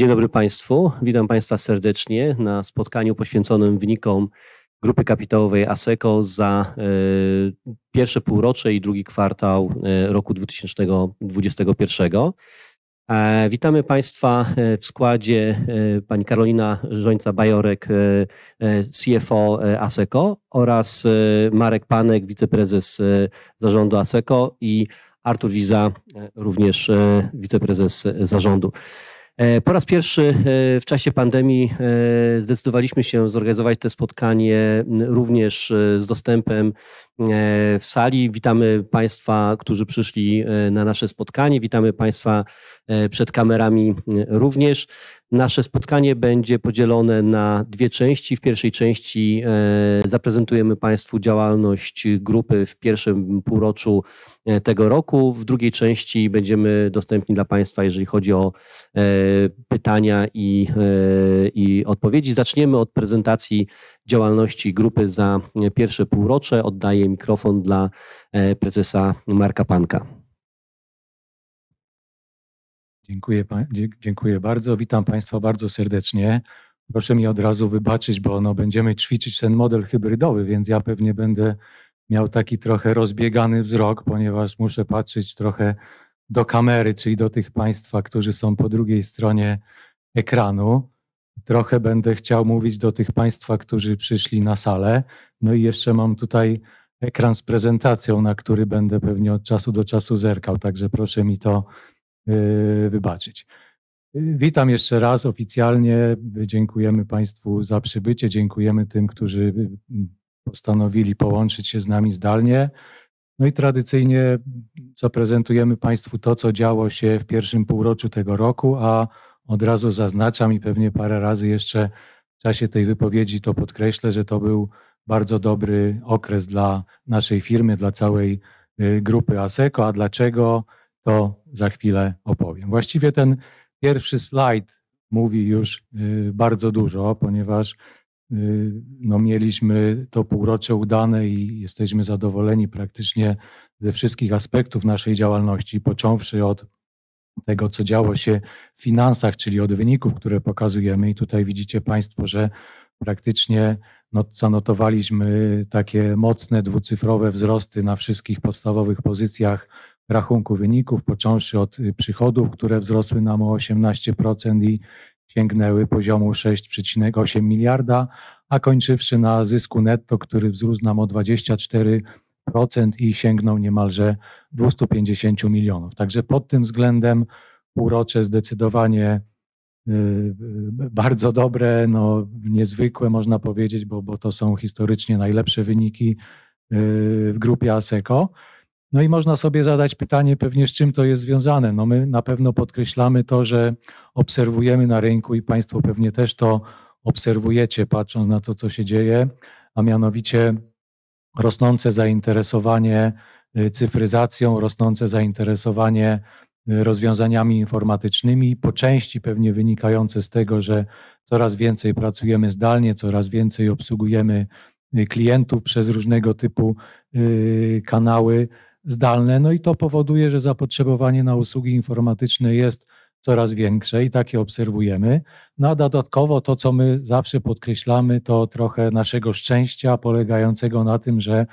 Dzień dobry Państwu. Witam Państwa serdecznie na spotkaniu poświęconym wynikom grupy kapitałowej ASECO za e, pierwsze półrocze i drugi kwartał e, roku 2021. E, witamy Państwa w składzie pani Karolina Żońca-Bajorek, CFO ASECO oraz Marek Panek, wiceprezes zarządu ASECO i Artur Wiza, również wiceprezes zarządu. E, po raz pierwszy e, w czasie pandemii e, zdecydowaliśmy się zorganizować to spotkanie również z dostępem w sali. Witamy Państwa, którzy przyszli na nasze spotkanie. Witamy Państwa przed kamerami również. Nasze spotkanie będzie podzielone na dwie części. W pierwszej części e, zaprezentujemy Państwu działalność grupy w pierwszym półroczu e, tego roku. W drugiej części będziemy dostępni dla Państwa, jeżeli chodzi o e, pytania i, i odpowiedzi. Zaczniemy od prezentacji działalności grupy za pierwsze półrocze. Oddaję mikrofon dla prezesa Marka Panka. Dziękuję, dziękuję bardzo. Witam Państwa bardzo serdecznie. Proszę mi od razu wybaczyć, bo no, będziemy ćwiczyć ten model hybrydowy, więc ja pewnie będę miał taki trochę rozbiegany wzrok, ponieważ muszę patrzeć trochę do kamery, czyli do tych Państwa, którzy są po drugiej stronie ekranu. Trochę będę chciał mówić do tych Państwa, którzy przyszli na salę. No i jeszcze mam tutaj ekran z prezentacją, na który będę pewnie od czasu do czasu zerkał, także proszę mi to Y, wybaczyć. Y, witam jeszcze raz oficjalnie. Dziękujemy Państwu za przybycie. Dziękujemy tym, którzy y, postanowili połączyć się z nami zdalnie. No i tradycyjnie zaprezentujemy Państwu to, co działo się w pierwszym półroczu tego roku, a od razu zaznaczam i pewnie parę razy jeszcze w czasie tej wypowiedzi to podkreślę, że to był bardzo dobry okres dla naszej firmy, dla całej grupy ASECO. A dlaczego? to za chwilę opowiem. Właściwie ten pierwszy slajd mówi już y, bardzo dużo, ponieważ y, no, mieliśmy to półrocze udane i jesteśmy zadowoleni praktycznie ze wszystkich aspektów naszej działalności, począwszy od tego, co działo się w finansach, czyli od wyników, które pokazujemy. I tutaj widzicie Państwo, że praktycznie no, zanotowaliśmy takie mocne dwucyfrowe wzrosty na wszystkich podstawowych pozycjach rachunku wyników, począwszy od y, przychodów, które wzrosły nam o 18% i sięgnęły poziomu 6,8 miliarda, a kończywszy na zysku netto, który wzrósł nam o 24% i sięgnął niemalże 250 milionów. Także pod tym względem półrocze zdecydowanie y, y, bardzo dobre, no, niezwykłe można powiedzieć, bo, bo to są historycznie najlepsze wyniki w grupie ASECO. No i można sobie zadać pytanie pewnie z czym to jest związane. No my na pewno podkreślamy to, że obserwujemy na rynku i Państwo pewnie też to obserwujecie, patrząc na to, co się dzieje, a mianowicie rosnące zainteresowanie y, cyfryzacją, rosnące zainteresowanie y, rozwiązaniami informatycznymi, po części pewnie wynikające z tego, że coraz więcej pracujemy zdalnie, coraz więcej obsługujemy y, klientów przez różnego typu kanały zdalne, no i to powoduje, że zapotrzebowanie na usługi informatyczne jest coraz większe i takie obserwujemy. No a dodatkowo to, co my zawsze podkreślamy, to trochę naszego szczęścia polegającego na tym, że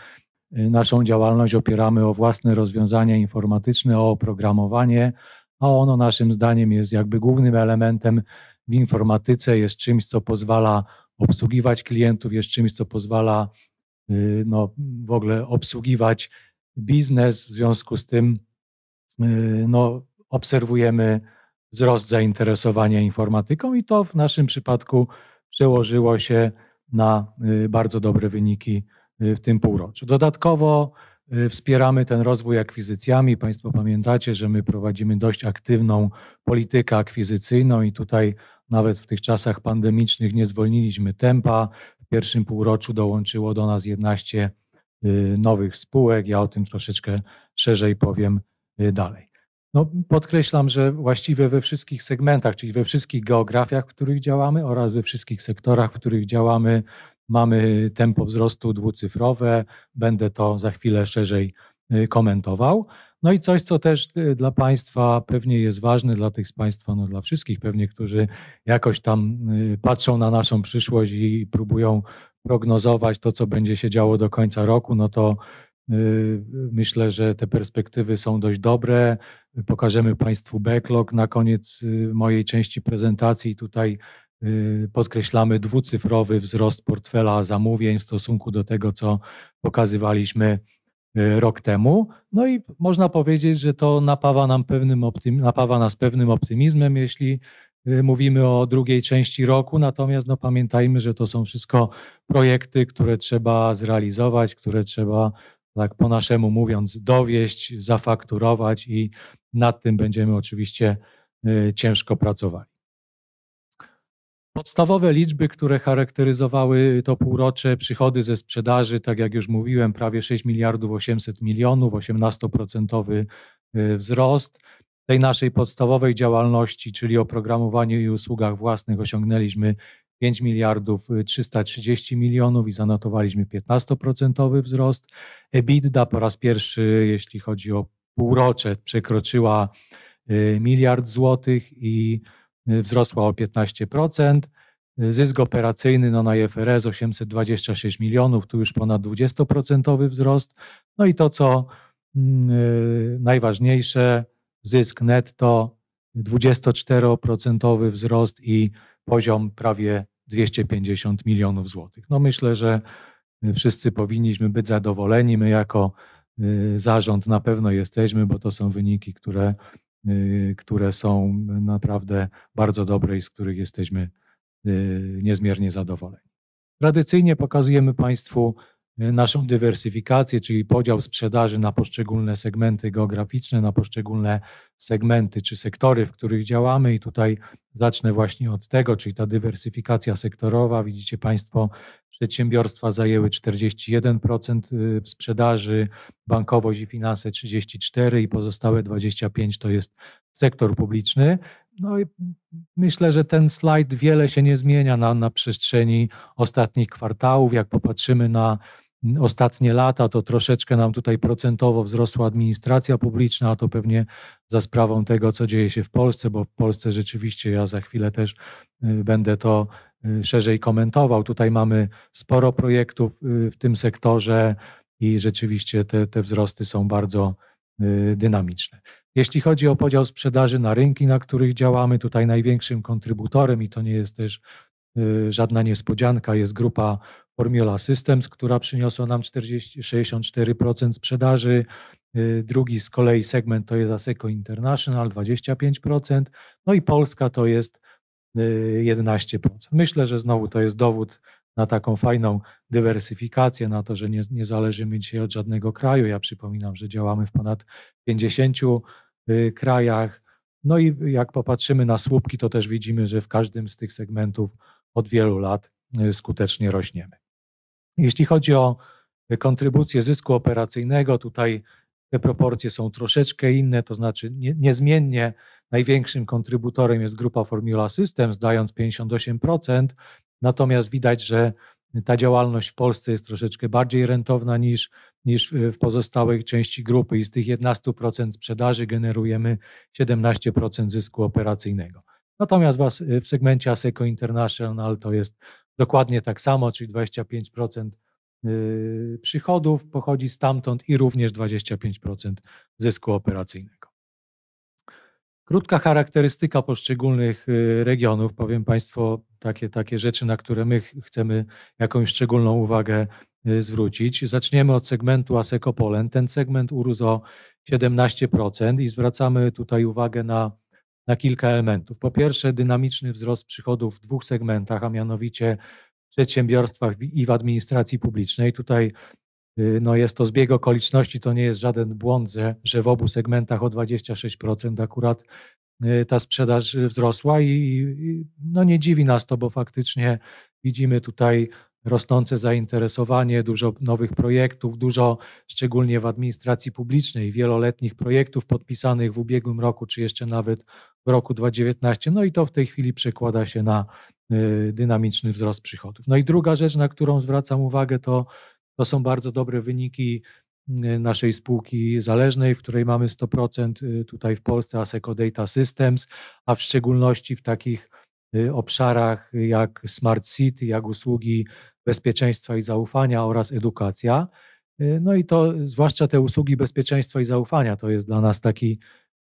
y, naszą działalność opieramy o własne rozwiązania informatyczne, o oprogramowanie, a ono naszym zdaniem jest jakby głównym elementem w informatyce, jest czymś, co pozwala obsługiwać klientów, jest czymś, co pozwala y, no, w ogóle obsługiwać biznes. W związku z tym y, no, obserwujemy wzrost zainteresowania informatyką i to w naszym przypadku przełożyło się na y, bardzo dobre wyniki y, w tym półroczu. Dodatkowo wspieramy ten rozwój akwizycjami. Państwo pamiętacie, że my prowadzimy dość aktywną politykę akwizycyjną i tutaj nawet w tych czasach pandemicznych nie zwolniliśmy tempa. W pierwszym półroczu dołączyło do nas 11 Y, nowych spółek. Ja o tym troszeczkę szerzej powiem y, dalej. No, podkreślam, że właściwie we wszystkich segmentach, czyli we wszystkich geografiach, w których działamy oraz we wszystkich sektorach, w których działamy, mamy tempo wzrostu dwucyfrowe. Będę to za chwilę szerzej y, komentował. No i coś, co też dla Państwa pewnie jest ważne, dla tych z Państwa, no dla wszystkich pewnie, którzy jakoś tam patrzą na naszą przyszłość i próbują prognozować to, co będzie się działo do końca roku, no to y, Myślę, że te perspektywy są dość dobre. Pokażemy Państwu backlog na koniec y, mojej części prezentacji. Tutaj y, podkreślamy dwucyfrowy wzrost portfela zamówień w stosunku do tego, co pokazywaliśmy rok temu. No i można powiedzieć, że to napawa, nam pewnym optym, napawa nas pewnym optymizmem, jeśli Y, mówimy o drugiej części roku, natomiast no, pamiętajmy, że to są wszystko projekty, które trzeba zrealizować, które trzeba, tak po naszemu mówiąc, dowieść, zafakturować i nad tym będziemy oczywiście y, ciężko pracowali. Podstawowe liczby, które charakteryzowały to półrocze, przychody ze sprzedaży, tak jak już mówiłem, prawie 6 miliardów 800 milionów, 18% y, wzrost tej naszej podstawowej działalności, czyli oprogramowaniu i usługach własnych, osiągnęliśmy 5 miliardów 330 y, milionów i zanotowaliśmy 15% wzrost. EBITDA po raz pierwszy, jeśli chodzi o półrocze, przekroczyła y, miliard złotych i y, wzrosła o 15%. Zysk operacyjny no, na IFRS 826 milionów, tu już ponad 20% wzrost. No i to, co mm, najważniejsze, zysk netto, 24% wzrost i poziom prawie 250 milionów złotych. No myślę, że y, wszyscy powinniśmy być zadowoleni. My jako y, zarząd na pewno jesteśmy, bo to są wyniki, które, y, które są naprawdę bardzo dobre i z których jesteśmy niezmiernie zadowoleni. Tradycyjnie pokazujemy Państwu naszą dywersyfikację, czyli podział sprzedaży na poszczególne segmenty geograficzne, na poszczególne segmenty czy sektory, w których działamy. I tutaj zacznę właśnie od tego, czyli ta dywersyfikacja sektorowa. Widzicie Państwo, przedsiębiorstwa zajęły 41% y, sprzedaży, bankowość i finanse 34% i pozostałe 25% to jest sektor publiczny. No i myślę, że ten slajd wiele się nie zmienia na, na przestrzeni ostatnich kwartałów. Jak popatrzymy na ostatnie lata to troszeczkę nam tutaj procentowo wzrosła administracja publiczna, a to pewnie za sprawą tego, co dzieje się w Polsce, bo w Polsce rzeczywiście ja za chwilę też y, będę to y, szerzej komentował. Tutaj mamy sporo projektów y, w tym sektorze i rzeczywiście te, te wzrosty są bardzo dynamiczne. Jeśli chodzi o podział sprzedaży na rynki, na których działamy, tutaj największym kontrybutorem i to nie jest też żadna niespodzianka, jest grupa Formula Systems, która przyniosła nam 40, 64% sprzedaży. Y, drugi z kolei segment to jest Aseco International, 25%. No i Polska to jest 11%. Y, Myślę, że znowu to jest dowód na taką fajną dywersyfikację, na to, że nie, nie zależymy dzisiaj od żadnego kraju. Ja przypominam, że działamy w ponad 50 y, krajach. No i jak popatrzymy na słupki, to też widzimy, że w każdym z tych segmentów od wielu lat skutecznie rośniemy. Jeśli chodzi o kontrybucję zysku operacyjnego, tutaj te proporcje są troszeczkę inne, to znaczy nie, niezmiennie największym kontrybutorem jest grupa Formula Systems, dając 58%, natomiast widać, że ta działalność w Polsce jest troszeczkę bardziej rentowna niż, niż w pozostałej części grupy i z tych 11% sprzedaży generujemy 17% zysku operacyjnego. Natomiast w segmencie ASECO International to jest dokładnie tak samo, czyli 25% yy, przychodów pochodzi stamtąd i również 25% zysku operacyjnego. Krótka charakterystyka poszczególnych yy, regionów. Powiem Państwu takie, takie rzeczy, na które my chcemy jakąś szczególną uwagę yy, zwrócić. Zaczniemy od segmentu asekopolen. Ten segment urósł o 17% i zwracamy tutaj uwagę na na kilka elementów. Po pierwsze, dynamiczny wzrost przychodów w dwóch segmentach, a mianowicie w przedsiębiorstwach i w administracji publicznej. Tutaj y, no jest to zbieg okoliczności, to nie jest żaden błąd, że w obu segmentach o 26% akurat y, ta sprzedaż wzrosła i, no nie dziwi nas to, bo faktycznie widzimy tutaj rosnące zainteresowanie, dużo nowych projektów, dużo szczególnie w administracji publicznej, wieloletnich projektów podpisanych w ubiegłym roku, czy jeszcze nawet w roku 2019. No i to w tej chwili przekłada się na y, dynamiczny wzrost przychodów. No i druga rzecz, na którą zwracam uwagę, to, to są bardzo dobre wyniki y, naszej spółki zależnej, w której mamy 100% y, tutaj w Polsce Aseco Data Systems, a w szczególności w takich obszarach jak smart city, jak usługi bezpieczeństwa i zaufania oraz edukacja. Y, no i to zwłaszcza te usługi bezpieczeństwa i zaufania to jest dla nas taki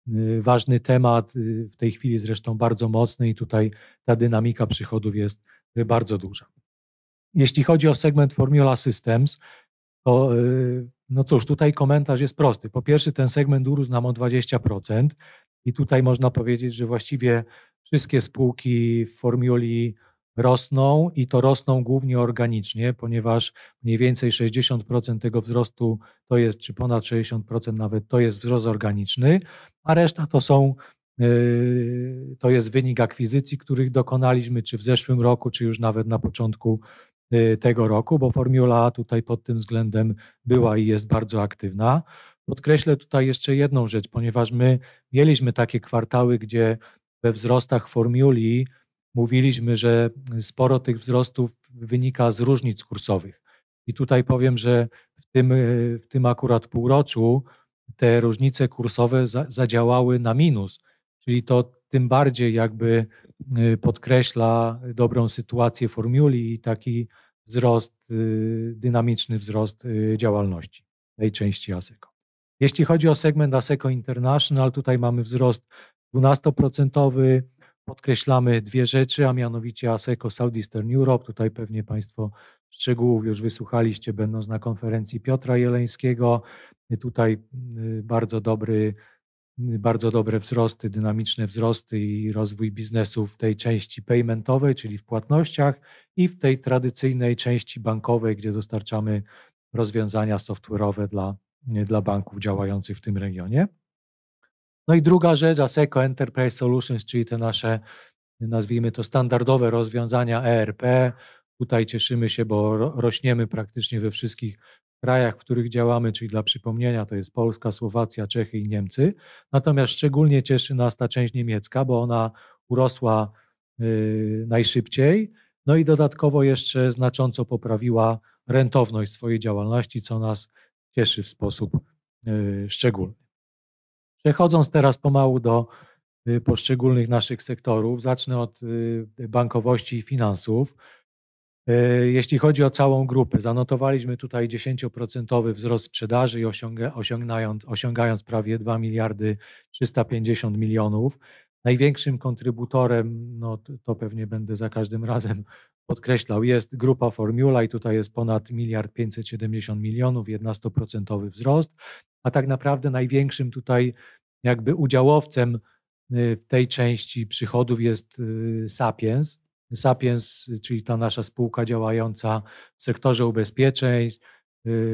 y, ważny temat, y, w tej chwili zresztą bardzo mocny i tutaj ta dynamika przychodów jest bardzo duża. Jeśli chodzi o segment Formula Systems, to no cóż, tutaj komentarz jest prosty. Po pierwsze, ten segment urósł nam o 20% i tutaj można powiedzieć, że właściwie wszystkie spółki w formuli rosną i to rosną głównie organicznie, ponieważ mniej więcej 60% tego wzrostu to jest, czy ponad 60% nawet to jest wzrost organiczny, a reszta to są yy, to jest wynik akwizycji, których dokonaliśmy czy w zeszłym roku, czy już nawet na początku yy, tego roku, bo formuła A tutaj pod tym względem była i jest bardzo aktywna. Podkreślę tutaj jeszcze jedną rzecz, ponieważ my mieliśmy takie kwartały, gdzie we wzrostach formuli mówiliśmy, że sporo tych wzrostów wynika z różnic kursowych. I tutaj powiem, że w tym, w tym akurat półroczu te różnice kursowe za, zadziałały na minus, czyli to tym bardziej jakby y, podkreśla dobrą sytuację formuli i taki wzrost, y, dynamiczny wzrost y, działalności tej części ASECO. Jeśli chodzi o segment ASECO International, tutaj mamy wzrost 12% podkreślamy dwie rzeczy, a mianowicie ASECO Southeastern Europe. Tutaj pewnie Państwo szczegółów już wysłuchaliście, będąc na konferencji Piotra Jeleńskiego. Tutaj y, bardzo dobry, y, bardzo dobre wzrosty, dynamiczne wzrosty i rozwój biznesu w tej części paymentowej, czyli w płatnościach i w tej tradycyjnej części bankowej, gdzie dostarczamy rozwiązania software'owe dla, y, dla banków działających w tym regionie. No i druga rzecz, ASECO Enterprise Solutions, czyli te nasze, nazwijmy to standardowe rozwiązania ERP. Tutaj cieszymy się, bo rośniemy praktycznie we wszystkich krajach, w których działamy, czyli dla przypomnienia to jest Polska, Słowacja, Czechy i Niemcy. Natomiast szczególnie cieszy nas ta część niemiecka, bo ona urosła y, najszybciej. No i dodatkowo jeszcze znacząco poprawiła rentowność swojej działalności, co nas cieszy w sposób y, szczególny. Przechodząc teraz pomału do y, poszczególnych naszych sektorów, zacznę od y, bankowości i finansów. Y, jeśli chodzi o całą grupę, zanotowaliśmy tutaj 10% wzrost sprzedaży, osiągając, osiągając prawie 2 miliardy 350 milionów. Największym kontrybutorem, no to pewnie będę za każdym razem podkreślał, jest grupa Formula i tutaj jest ponad miliard 570 milionów, 11% wzrost, a tak naprawdę największym tutaj jakby udziałowcem y, w tej części przychodów jest y, Sapiens. Sapiens, y, czyli ta nasza spółka działająca w sektorze ubezpieczeń,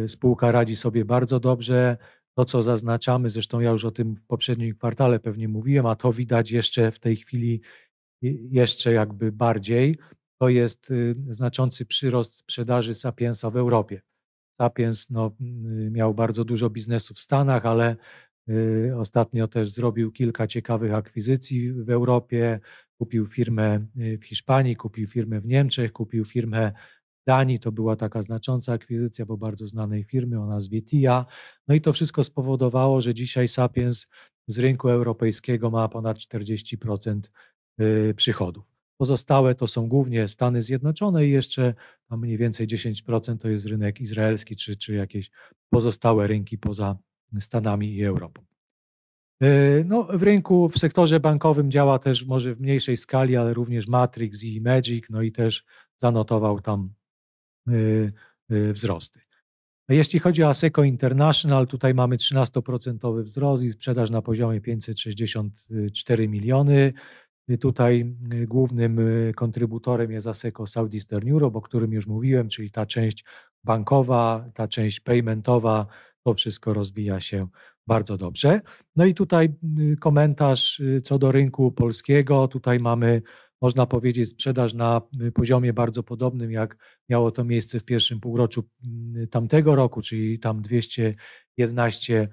spółka radzi sobie bardzo dobrze. To, co zaznaczamy, zresztą ja już o tym w poprzednim kwartale pewnie mówiłem, a to widać jeszcze w tej chwili jeszcze jakby bardziej, to jest y, znaczący przyrost sprzedaży Sapiensa w Europie. Sapiens no, y, miał bardzo dużo biznesu w Stanach, ale y, ostatnio też zrobił kilka ciekawych akwizycji w Europie. Kupił firmę w Hiszpanii, kupił firmę w Niemczech, kupił firmę w Danii. To była taka znacząca akwizycja, bo bardzo znanej firmy o nazwie TIA. No i to wszystko spowodowało, że dzisiaj Sapiens z rynku europejskiego ma ponad 40% przychodów. Pozostałe to są głównie Stany Zjednoczone i jeszcze tam mniej więcej 10% to jest rynek izraelski czy, czy jakieś pozostałe rynki poza Stanami i Europą. E, no, w rynku, w sektorze bankowym działa też może w mniejszej skali, ale również Matrix i Magic, no i też zanotował tam e, e, wzrosty. Jeśli chodzi o Aseco International, tutaj mamy 13% wzrost i sprzedaż na poziomie 564 miliony. Tutaj y, głównym y, kontrybutorem jest ASECO Southeastern Europe, o którym już mówiłem, czyli ta część bankowa, ta część paymentowa, to wszystko rozwija się bardzo dobrze. No i tutaj y, komentarz co do rynku polskiego. Tutaj mamy, można powiedzieć, sprzedaż na poziomie bardzo podobnym, jak miało to miejsce w pierwszym półroczu tamtego roku, czyli tam 211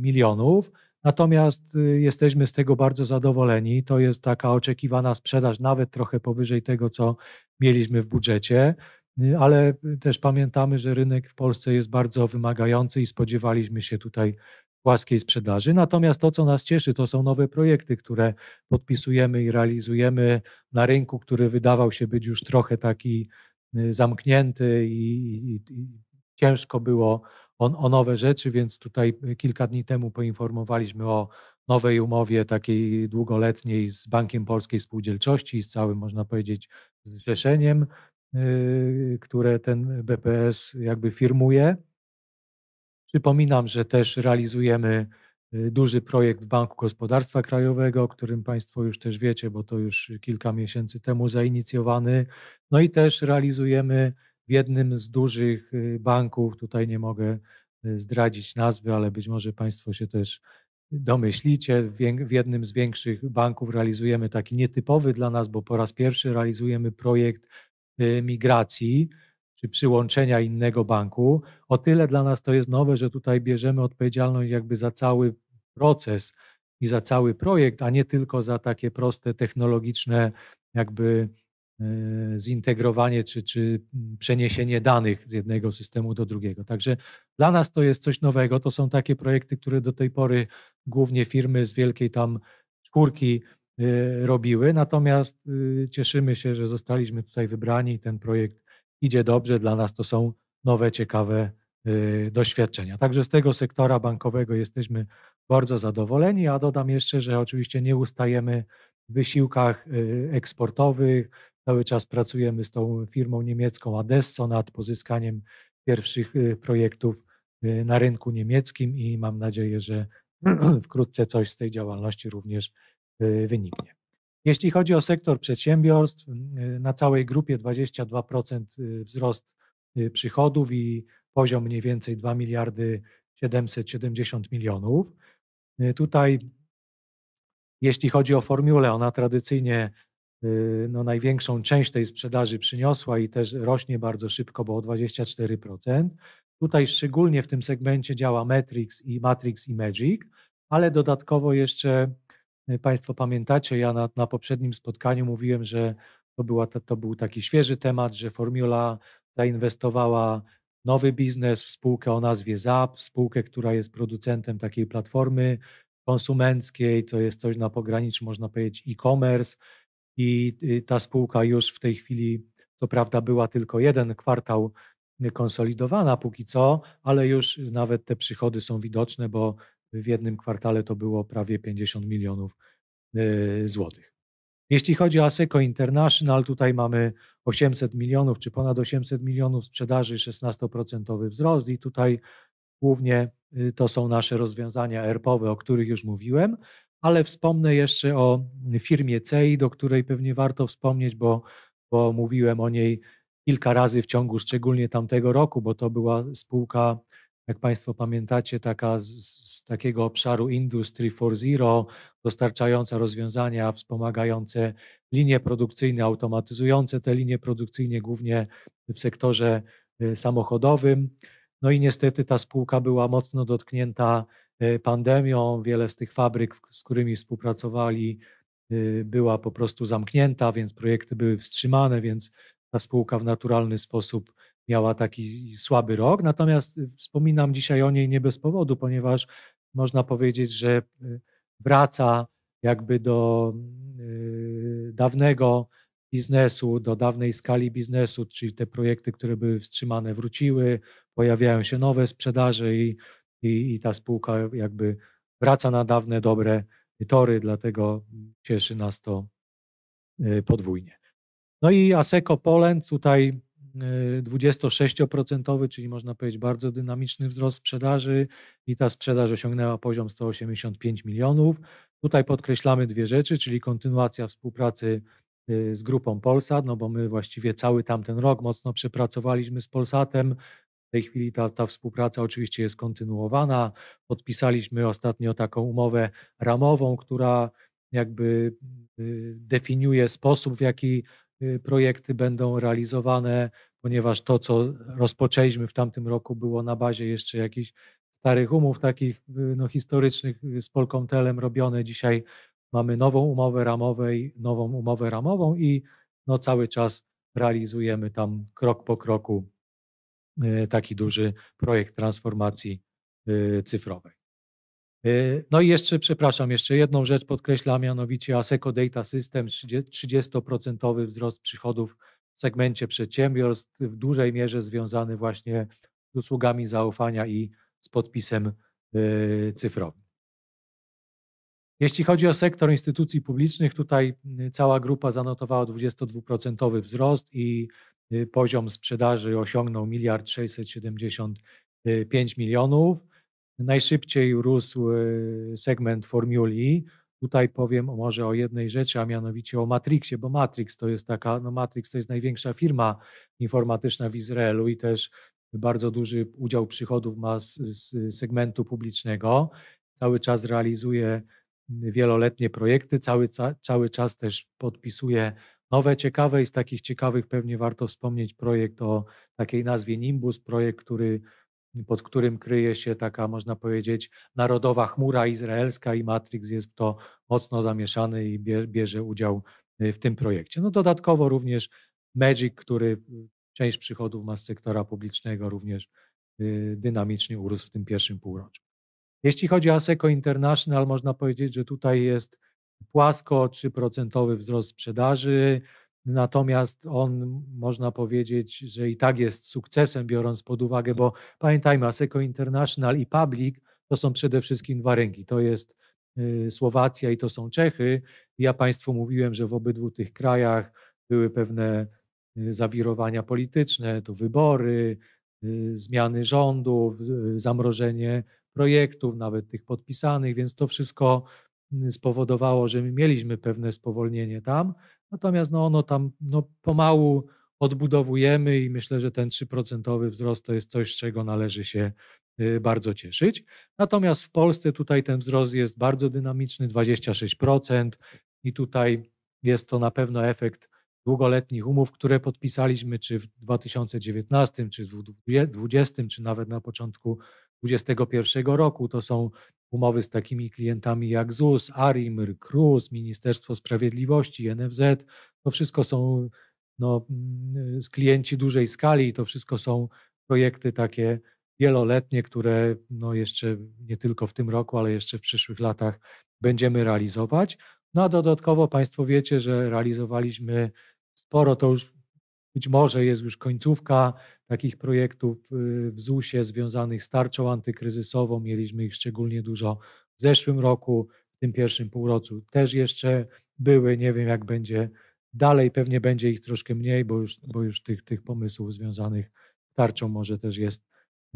milionów. Natomiast y, jesteśmy z tego bardzo zadowoleni. To jest taka oczekiwana sprzedaż, nawet trochę powyżej tego, co mieliśmy w budżecie. Y, ale y, też pamiętamy, że rynek w Polsce jest bardzo wymagający i spodziewaliśmy się tutaj płaskiej sprzedaży. Natomiast to, co nas cieszy, to są nowe projekty, które podpisujemy i realizujemy na rynku, który wydawał się być już trochę taki zamknięty i, i, i ciężko było o, o nowe rzeczy, więc tutaj y, kilka dni temu poinformowaliśmy o nowej umowie takiej długoletniej z Bankiem Polskiej Spółdzielczości, z całym, można powiedzieć, zrzeszeniem, y, które ten BPS jakby firmuje. Przypominam, że też realizujemy y, duży projekt w Banku Gospodarstwa Krajowego, o którym Państwo już też wiecie, bo to już kilka miesięcy temu zainicjowany. No i też realizujemy w jednym z dużych y, banków, tutaj nie mogę y, zdradzić nazwy, ale być może Państwo się też domyślicie, w jednym z większych banków realizujemy taki nietypowy dla nas, bo po raz pierwszy realizujemy projekt y, migracji czy przyłączenia innego banku. O tyle dla nas to jest nowe, że tutaj bierzemy odpowiedzialność jakby za cały proces i za cały projekt, a nie tylko za takie proste technologiczne jakby E, zintegrowanie czy, czy przeniesienie danych z jednego systemu do drugiego. Także dla nas to jest coś nowego. To są takie projekty, które do tej pory głównie firmy z wielkiej tam czwórki e, robiły. Natomiast e, cieszymy się, że zostaliśmy tutaj wybrani. Ten projekt idzie dobrze. Dla nas to są nowe, ciekawe doświadczenia. Także z tego sektora bankowego jesteśmy bardzo zadowoleni, a dodam jeszcze, że oczywiście nie ustajemy w wysiłkach eksportowych, Cały czas pracujemy z tą firmą niemiecką Adesso nad pozyskaniem pierwszych y, projektów y, na rynku niemieckim i mam nadzieję, że wkrótce coś z tej działalności również y, wyniknie. Jeśli chodzi o sektor przedsiębiorstw, na całej grupie 22% wzrost przychodów i poziom mniej więcej 2 miliardy 770 milionów. Tutaj, jeśli chodzi o formułę, ona tradycyjnie Y, no, największą część tej sprzedaży przyniosła i też rośnie bardzo szybko, bo o 24%. Tutaj szczególnie w tym segmencie działa Matrix i Matrix i Magic, ale dodatkowo jeszcze y, Państwo pamiętacie, ja na, na poprzednim spotkaniu mówiłem, że to, była, to, to był taki świeży temat, że Formula zainwestowała nowy biznes w spółkę o nazwie ZAP, spółkę, która jest producentem takiej platformy konsumenckiej, to jest coś na pograniczu, można powiedzieć, e-commerce i y, ta spółka już w tej chwili, co prawda, była tylko jeden kwartał konsolidowana póki co, ale już nawet te przychody są widoczne, bo w jednym kwartale to było prawie 50 milionów y, złotych. Jeśli chodzi o Aseco International, tutaj mamy 800 milionów, czy ponad 800 milionów sprzedaży, 16% wzrost i tutaj głównie y, to są nasze rozwiązania ERP-owe, o których już mówiłem, ale wspomnę jeszcze o firmie CEI, do której pewnie warto wspomnieć, bo, bo mówiłem o niej kilka razy w ciągu szczególnie tamtego roku, bo to była spółka, jak Państwo pamiętacie, taka z, z takiego obszaru Industry 4.0, dostarczająca rozwiązania wspomagające linie produkcyjne, automatyzujące te linie produkcyjne głównie w sektorze y, samochodowym. No i niestety ta spółka była mocno dotknięta Y, pandemią. Wiele z tych fabryk, z którymi współpracowali, y, była po prostu zamknięta, więc projekty były wstrzymane, więc ta spółka w naturalny sposób miała taki słaby rok. Natomiast y, wspominam dzisiaj o niej nie bez powodu, ponieważ można powiedzieć, że wraca jakby do dawnego biznesu, do dawnej skali biznesu, czyli te projekty, które były wstrzymane, wróciły, pojawiają się nowe sprzedaże i i, i ta spółka jakby wraca na dawne dobre tory, dlatego cieszy nas to y, podwójnie. No i Aseco Poland, tutaj 26%, y, czyli można powiedzieć bardzo dynamiczny wzrost sprzedaży i ta sprzedaż osiągnęła poziom 185 milionów. Tutaj podkreślamy dwie rzeczy, czyli kontynuacja współpracy y, z grupą Polsat, no bo my właściwie cały tamten rok mocno przepracowaliśmy z Polsatem, tej chwili ta, ta współpraca oczywiście jest kontynuowana. Podpisaliśmy ostatnio taką umowę ramową, która jakby y, definiuje sposób, w jaki y, projekty będą realizowane, ponieważ to, co rozpoczęliśmy w tamtym roku, było na bazie jeszcze jakichś starych umów, takich y, no, historycznych z Telem robione. Dzisiaj mamy nową umowę ramową, nową umowę ramową i no, cały czas realizujemy tam krok po kroku E, taki duży projekt transformacji e, cyfrowej. E, no i jeszcze, przepraszam, jeszcze jedną rzecz podkreślam, mianowicie ASECO Data System, 30% wzrost przychodów w segmencie przedsiębiorstw, w dużej mierze związany właśnie z usługami zaufania i z podpisem cyfrowym. Jeśli chodzi o sektor instytucji publicznych, tutaj cała grupa zanotowała 22% wzrost i Y, poziom sprzedaży osiągnął 1 675 milionów. Najszybciej rósł y, segment formuli. Tutaj powiem może o jednej rzeczy, a mianowicie o Matrixie, bo Matrix to jest taka, no Matrix to jest największa firma informatyczna w Izraelu i też bardzo duży udział przychodów ma z, z segmentu publicznego. Cały czas realizuje y, wieloletnie projekty, cały, cały czas też podpisuje nowe, ciekawe i z takich ciekawych pewnie warto wspomnieć projekt o takiej nazwie Nimbus, projekt, który, pod którym kryje się taka, można powiedzieć, narodowa chmura izraelska i Matrix jest w to mocno zamieszany i bierze udział y, w tym projekcie. No dodatkowo również Magic, który y, część przychodów ma z sektora publicznego, również y, dynamicznie urósł w tym pierwszym półroczu. Jeśli chodzi o ASECO International, można powiedzieć, że tutaj jest płasko 3% wzrost sprzedaży, Natomiast on można powiedzieć, że i tak jest sukcesem, biorąc pod uwagę, bo pamiętajmy, Aseco International i Public to są przede wszystkim dwa rynki. To jest y, Słowacja i to są Czechy. Ja Państwu mówiłem, że w obydwu tych krajach były pewne y, zawirowania polityczne, to wybory, y, zmiany rządów, zamrożenie projektów, nawet tych podpisanych, więc to wszystko spowodowało, że mieliśmy pewne spowolnienie tam, natomiast no ono tam no pomału odbudowujemy i myślę, że ten 3% wzrost to jest coś, z czego należy się y, bardzo cieszyć. Natomiast w Polsce tutaj ten wzrost jest bardzo dynamiczny, 26% i tutaj jest to na pewno efekt długoletnich umów, które podpisaliśmy czy w 2019, czy w 2020, czy nawet na początku 2021 roku. To są umowy z takimi klientami jak ZUS, ARIMR, KRUS, Ministerstwo Sprawiedliwości, NFZ. To wszystko są no, mm, klienci dużej skali i to wszystko są projekty takie wieloletnie, które no, jeszcze nie tylko w tym roku, ale jeszcze w przyszłych latach będziemy realizować. No a dodatkowo Państwo wiecie, że realizowaliśmy sporo, to już być może jest już końcówka takich projektów y, w ZUS-ie związanych z tarczą antykryzysową. Mieliśmy ich szczególnie dużo w zeszłym roku, w tym pierwszym półroczu też jeszcze były. Nie wiem, jak będzie dalej, pewnie będzie ich troszkę mniej, bo już, bo już tych, tych pomysłów związanych z tarczą może też jest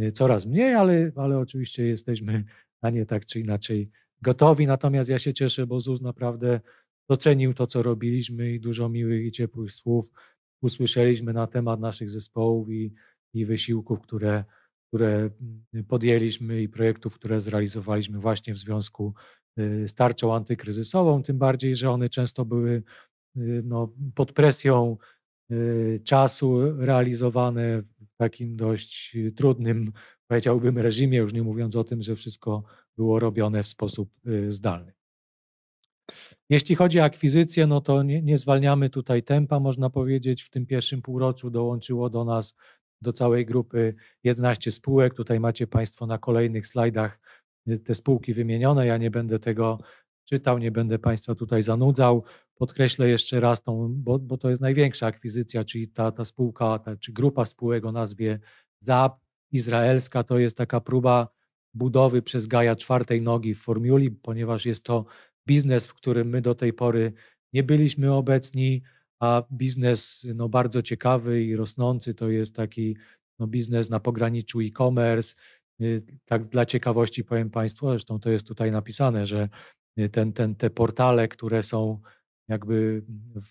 y, coraz mniej, ale, ale oczywiście jesteśmy na nie tak czy inaczej gotowi. Natomiast ja się cieszę, bo ZUS naprawdę docenił to, co robiliśmy i dużo miłych i ciepłych słów usłyszeliśmy na temat naszych zespołów i, i wysiłków, które, które mm, podjęliśmy i projektów, które zrealizowaliśmy właśnie w związku y, z tarczą antykryzysową, tym bardziej, że one często były y, no, pod presją y, czasu realizowane w takim dość trudnym, powiedziałbym, reżimie, już nie mówiąc o tym, że wszystko było robione w sposób zdalny. Jeśli chodzi o akwizycję, no to nie, nie zwalniamy tutaj tempa, można powiedzieć. W tym pierwszym półroczu dołączyło do nas, do całej grupy 11 spółek. Tutaj macie Państwo na kolejnych slajdach y, te spółki wymienione. Ja nie będę tego czytał, nie będę Państwa tutaj zanudzał. Podkreślę jeszcze raz tą, bo, bo to jest największa akwizycja, czyli ta, ta spółka, ta, czy grupa spółek o nazwie ZAP izraelska, to jest taka próba budowy przez Gaja czwartej nogi w formuli, ponieważ jest to biznes, w którym my do tej pory nie byliśmy obecni, a biznes no, bardzo ciekawy i rosnący to jest taki no, biznes na pograniczu e-commerce. Y, tak dla ciekawości powiem Państwu, zresztą to jest tutaj napisane, że y, ten, ten, te portale, które są jakby w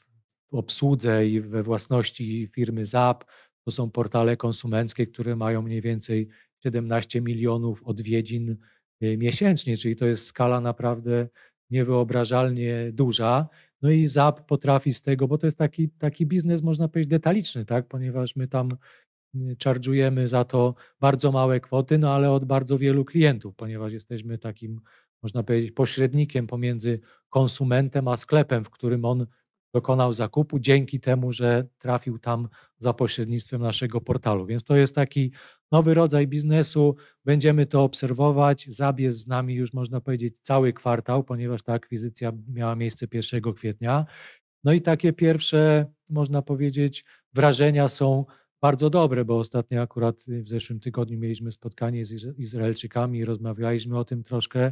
obsłudze i we własności firmy ZAP, to są portale konsumenckie, które mają mniej więcej 17 milionów odwiedzin y, miesięcznie, czyli to jest skala naprawdę niewyobrażalnie duża. No i ZAP potrafi z tego, bo to jest taki, taki biznes, można powiedzieć, detaliczny, tak? ponieważ my tam mm, czarżujemy za to bardzo małe kwoty, no ale od bardzo wielu klientów, ponieważ jesteśmy takim, można powiedzieć, pośrednikiem pomiędzy konsumentem a sklepem, w którym on dokonał zakupu dzięki temu, że trafił tam za pośrednictwem naszego portalu. Więc to jest taki nowy rodzaj biznesu. Będziemy to obserwować. Zabiez z nami już można powiedzieć cały kwartał, ponieważ ta akwizycja miała miejsce 1 kwietnia. No i takie pierwsze, można powiedzieć, wrażenia są bardzo dobre, bo ostatnio akurat w zeszłym tygodniu mieliśmy spotkanie z Izraelczykami i rozmawialiśmy o tym troszkę.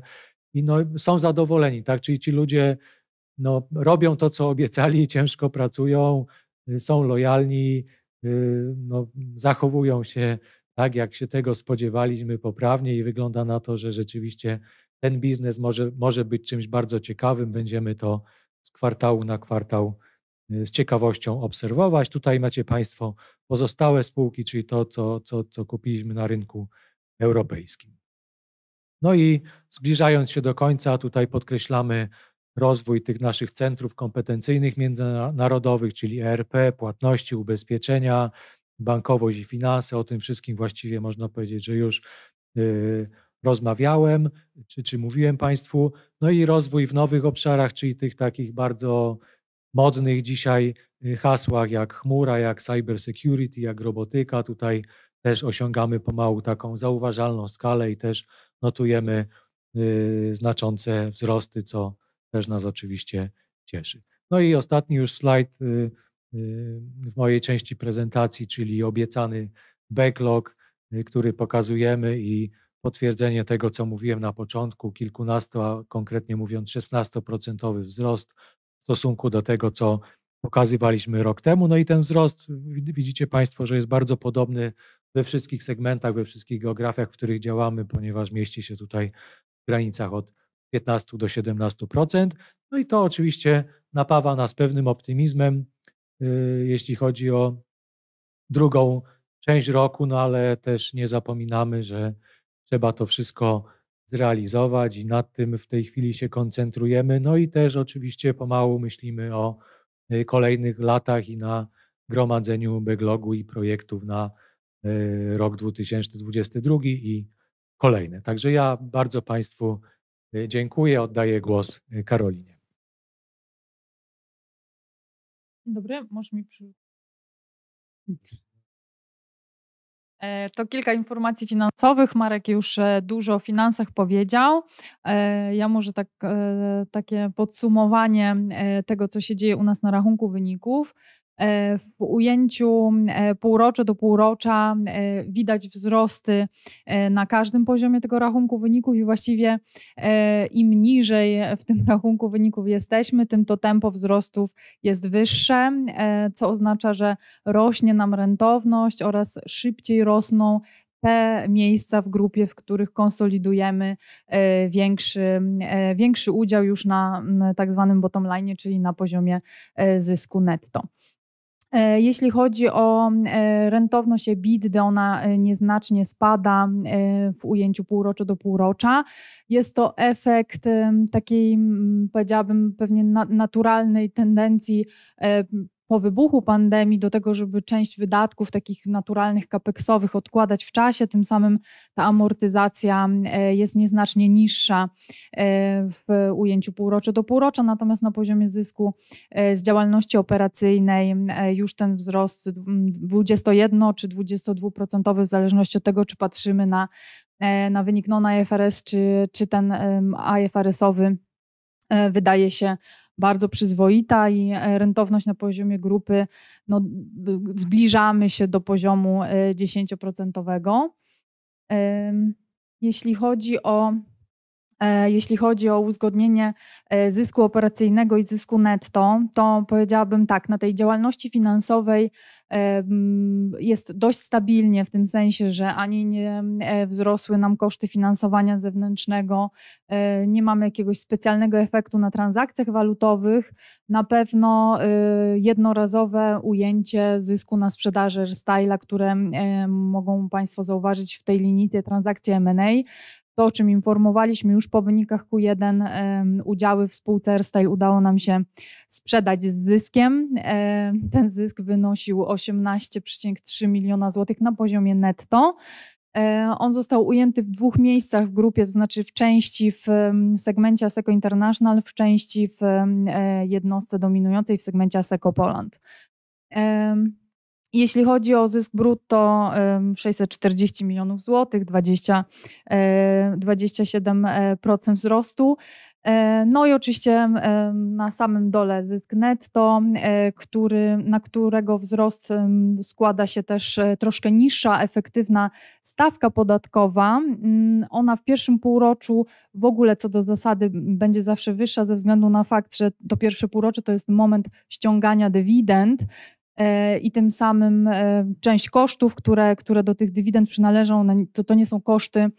I no, są zadowoleni, tak? Czyli ci ludzie no, robią to, co obiecali, ciężko pracują, y, są lojalni, y, no, zachowują się tak, jak się tego spodziewaliśmy poprawnie i wygląda na to, że rzeczywiście ten biznes może, może być czymś bardzo ciekawym. Będziemy to z kwartału na kwartał y, z ciekawością obserwować. Tutaj macie Państwo pozostałe spółki, czyli to, co, co, co kupiliśmy na rynku europejskim. No i zbliżając się do końca, tutaj podkreślamy rozwój tych naszych centrów kompetencyjnych międzynarodowych, czyli ERP, płatności, ubezpieczenia, bankowość i finanse. O tym wszystkim właściwie można powiedzieć, że już y, rozmawiałem, czy, czy mówiłem Państwu. No i rozwój w nowych obszarach, czyli tych takich bardzo modnych dzisiaj y, hasłach jak chmura, jak cyber security, jak robotyka. Tutaj też osiągamy pomału taką zauważalną skalę i też notujemy y, znaczące wzrosty, co też nas oczywiście cieszy. No i ostatni już slajd y, y, w mojej części prezentacji, czyli obiecany backlog, y, który pokazujemy i potwierdzenie tego, co mówiłem na początku, kilkunastu, a konkretnie mówiąc 16% wzrost w stosunku do tego, co pokazywaliśmy rok temu. No i ten wzrost, widzicie Państwo, że jest bardzo podobny we wszystkich segmentach, we wszystkich geografiach, w których działamy, ponieważ mieści się tutaj w granicach od 15 do 17%. No i to oczywiście napawa nas pewnym optymizmem, yy, jeśli chodzi o drugą część roku, no ale też nie zapominamy, że trzeba to wszystko zrealizować i nad tym w tej chwili się koncentrujemy. No i też oczywiście pomału myślimy o yy, kolejnych latach i na gromadzeniu backlogu i projektów na yy, rok 2022 i kolejne. Także ja bardzo Państwu Y, dziękuję, oddaję głos y, Karolinie. Dzień dobry, może mi przy... E, to kilka informacji finansowych. Marek już e, dużo o finansach powiedział. E, ja może tak, takie podsumowanie tego, co się dzieje u nas na rachunku wyników. W ujęciu e, półrocze do półrocza e, widać wzrosty e, na każdym poziomie tego rachunku wyników i właściwie im niżej w tym rachunku wyników jesteśmy, tym to tempo wzrostów jest wyższe, co oznacza, że rośnie nam rentowność oraz szybciej rosną te miejsca w grupie, w których konsolidujemy większy, większy udział już na tak zwanym bottom line, czyli na poziomie zysku netto. E, jeśli chodzi o e, rentowność EBITDA, ona e, nieznacznie spada w ujęciu półrocza do półrocza. Jest to efekt takiej, powiedziałabym, pewnie naturalnej tendencji po wybuchu pandemii do tego, żeby część wydatków takich naturalnych, kapeksowych odkładać w czasie, tym samym ta amortyzacja e, jest nieznacznie niższa e, w ujęciu półrocze do półrocza, natomiast na poziomie zysku e, z działalności operacyjnej już ten wzrost 21 mm, czy 22% w zależności od tego, czy patrzymy na, na wynik non-IFRS czy, czy ten IFRS-owy wydaje się bardzo przyzwoita i e, rentowność na poziomie grupy no, zbliżamy się do poziomu 10%. E, jeśli chodzi o E, jeśli chodzi o uzgodnienie e, zysku operacyjnego i zysku netto, to powiedziałabym tak, na tej działalności finansowej e, jest dość stabilnie w tym sensie, że ani nie wzrosły nam koszty finansowania zewnętrznego, nie mamy jakiegoś specjalnego efektu na transakcjach walutowych. Na pewno jednorazowe ujęcie zysku na sprzedaży Styla, które mogą Państwo zauważyć w tej linii, te transakcje M&A, to, o czym informowaliśmy już po wynikach Q1, udziały w spółce Airstyle udało nam się sprzedać z zyskiem. Ten zysk wynosił 18,3 miliona złotych na poziomie netto. On został ujęty w dwóch miejscach w grupie, to znaczy w części w segmencie seco International, w części w e, jednostce dominującej w segmencie seco Poland. Jeśli chodzi o zysk brutto 640 milionów złotych, 20, 27% e, e, wzrostu. E, no i oczywiście na samym dole zysk netto, który, na którego wzrost składa się też troszkę niższa efektywna stawka podatkowa. Mm, ona w pierwszym półroczu w ogóle co do zasady będzie zawsze wyższa ze względu na fakt, że to pierwsze półrocze to jest moment ściągania dywidend, E, i tym samym e, część kosztów, które, które do tych dywidend przynależą, no, to, to nie są koszty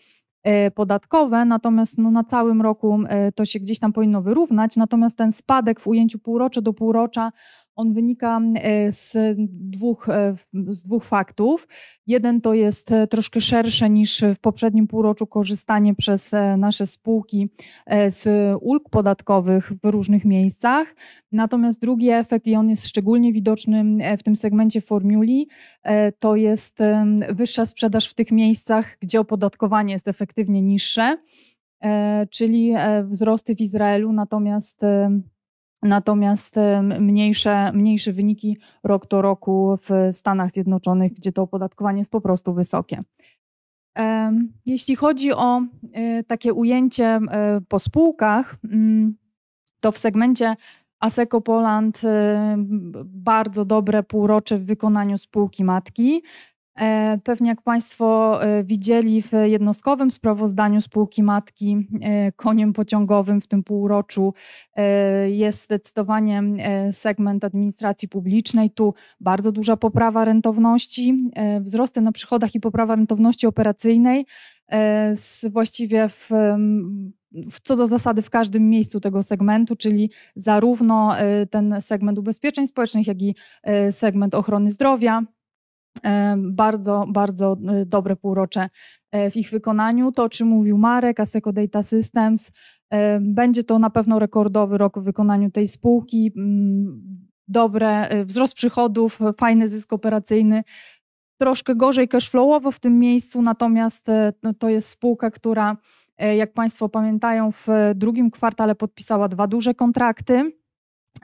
e, podatkowe, natomiast no, na całym roku to się gdzieś tam powinno wyrównać, natomiast ten spadek w ujęciu półrocza do półrocza on wynika e, z dwóch, e, z dwóch faktów. Jeden to jest e, troszkę szersze niż w poprzednim półroczu korzystanie przez nasze spółki z ulg podatkowych w różnych miejscach. Natomiast drugi efekt, i on jest szczególnie widoczny w tym segmencie formuli, to jest wyższa sprzedaż w tych miejscach, gdzie opodatkowanie jest efektywnie niższe, czyli wzrosty w Izraelu, natomiast Natomiast mniejsze, mniejsze wyniki rok do roku w Stanach Zjednoczonych, gdzie to opodatkowanie jest po prostu wysokie. Jeśli chodzi o e, takie ujęcie e, po spółkach, mm, to w segmencie Aseco Poland bardzo dobre półrocze w wykonaniu spółki matki. E, pewnie jak Państwo e, widzieli w jednostkowym sprawozdaniu spółki matki, e, koniem pociągowym w tym półroczu jest zdecydowanie segment administracji publicznej. Tu bardzo duża poprawa rentowności, wzrosty na przychodach i poprawa rentowności operacyjnej. właściwie w, co do zasady w każdym miejscu tego segmentu, czyli zarówno ten segment ubezpieczeń społecznych, jak i segment ochrony zdrowia. E, bardzo, bardzo e, dobre półrocze e, w ich wykonaniu. To, o czym mówił Marek, Aseco Data Systems, będzie to na pewno rekordowy rok w wykonaniu tej spółki. Mm, dobre, wzrost przychodów, fajny zysk operacyjny. Troszkę gorzej cashflowowo w tym miejscu, natomiast no, to jest spółka, która, jak Państwo pamiętają, w drugim kwartale podpisała dwa duże kontrakty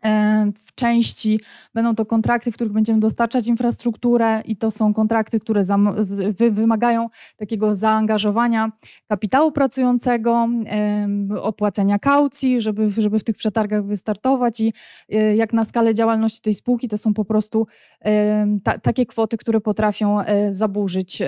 E, w części będą to kontrakty, w których będziemy dostarczać infrastrukturę, i to są kontrakty, które wymagają takiego zaangażowania kapitału pracującego, opłacenia kaucji, żeby, żeby w tych przetargach wystartować. I e, jak na skalę działalności tej spółki, to są po prostu ta, takie kwoty, które potrafią e, zaburzyć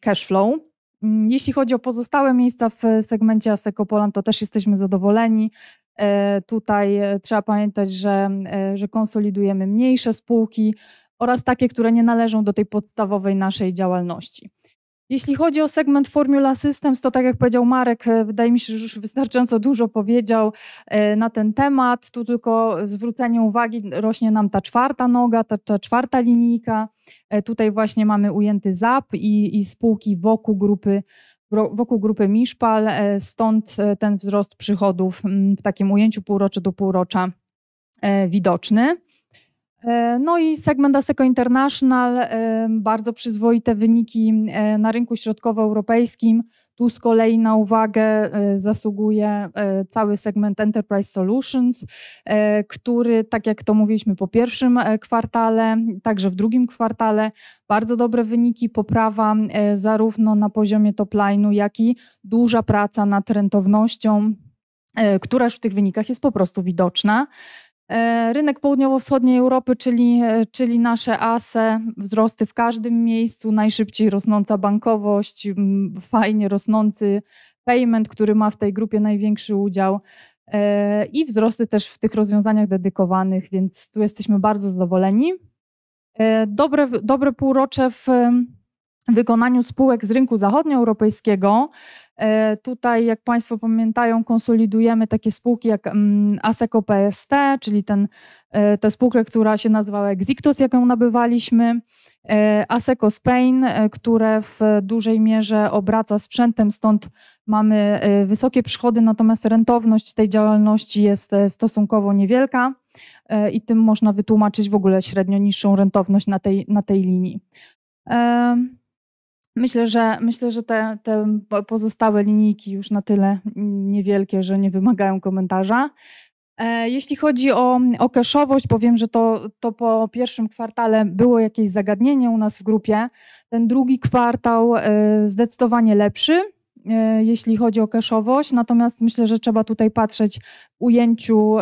cash flow. Mm, jeśli chodzi o pozostałe miejsca w segmencie Asseco Poland, to też jesteśmy zadowoleni. E, tutaj e, trzeba pamiętać, że, e, że konsolidujemy mniejsze spółki oraz takie, które nie należą do tej podstawowej naszej działalności. Jeśli chodzi o segment Formula Systems, to tak jak powiedział Marek, wydaje mi się, że już wystarczająco dużo powiedział na ten temat. Tu tylko zwrócenie uwagi, rośnie nam ta czwarta noga, ta, ta czwarta linijka. Tutaj właśnie mamy ujęty ZAP i, i spółki wokół grupy wokół grupy Miszpal, e, stąd e, ten wzrost przychodów w takim ujęciu półroczy do półrocza e, widoczny. No i segment ASECO International, bardzo przyzwoite wyniki na rynku środkowoeuropejskim. Tu z kolei na uwagę y, zasługuje y, cały segment Enterprise Solutions, y, który, tak jak to mówiliśmy po pierwszym kwartale, także w drugim kwartale, bardzo dobre wyniki, poprawa zarówno na poziomie top line'u, jak i duża praca nad rentownością, która już w tych wynikach jest po prostu widoczna. E, rynek południowo-wschodniej Europy, czyli, e, czyli nasze ASE, wzrosty w każdym miejscu, najszybciej rosnąca bankowość, fajnie rosnący payment, który ma w tej grupie największy udział e, i wzrosty też w tych rozwiązaniach dedykowanych, więc tu jesteśmy bardzo zadowoleni. Dobre, dobre półrocze w wykonaniu spółek z rynku zachodnioeuropejskiego. E, tutaj, jak Państwo pamiętają, konsolidujemy takie spółki jak mm, Aseco PST, czyli ten, e, tę spółkę, która się nazywała Exictos, jaką nabywaliśmy, e, Aseco Spain, które w dużej mierze obraca sprzętem, stąd mamy wysokie przychody, natomiast rentowność tej działalności jest stosunkowo niewielka i tym można wytłumaczyć w ogóle średnio niższą rentowność na tej, na tej linii. Myślę, że myślę, że te, te pozostałe linijki już na tyle niewielkie, że nie wymagają komentarza. E, jeśli chodzi o, o powiem, że to, to po pierwszym kwartale było jakieś zagadnienie u nas w grupie. Ten drugi kwartał e, zdecydowanie lepszy, e, jeśli chodzi o keszowość. natomiast myślę, że trzeba tutaj patrzeć w ujęciu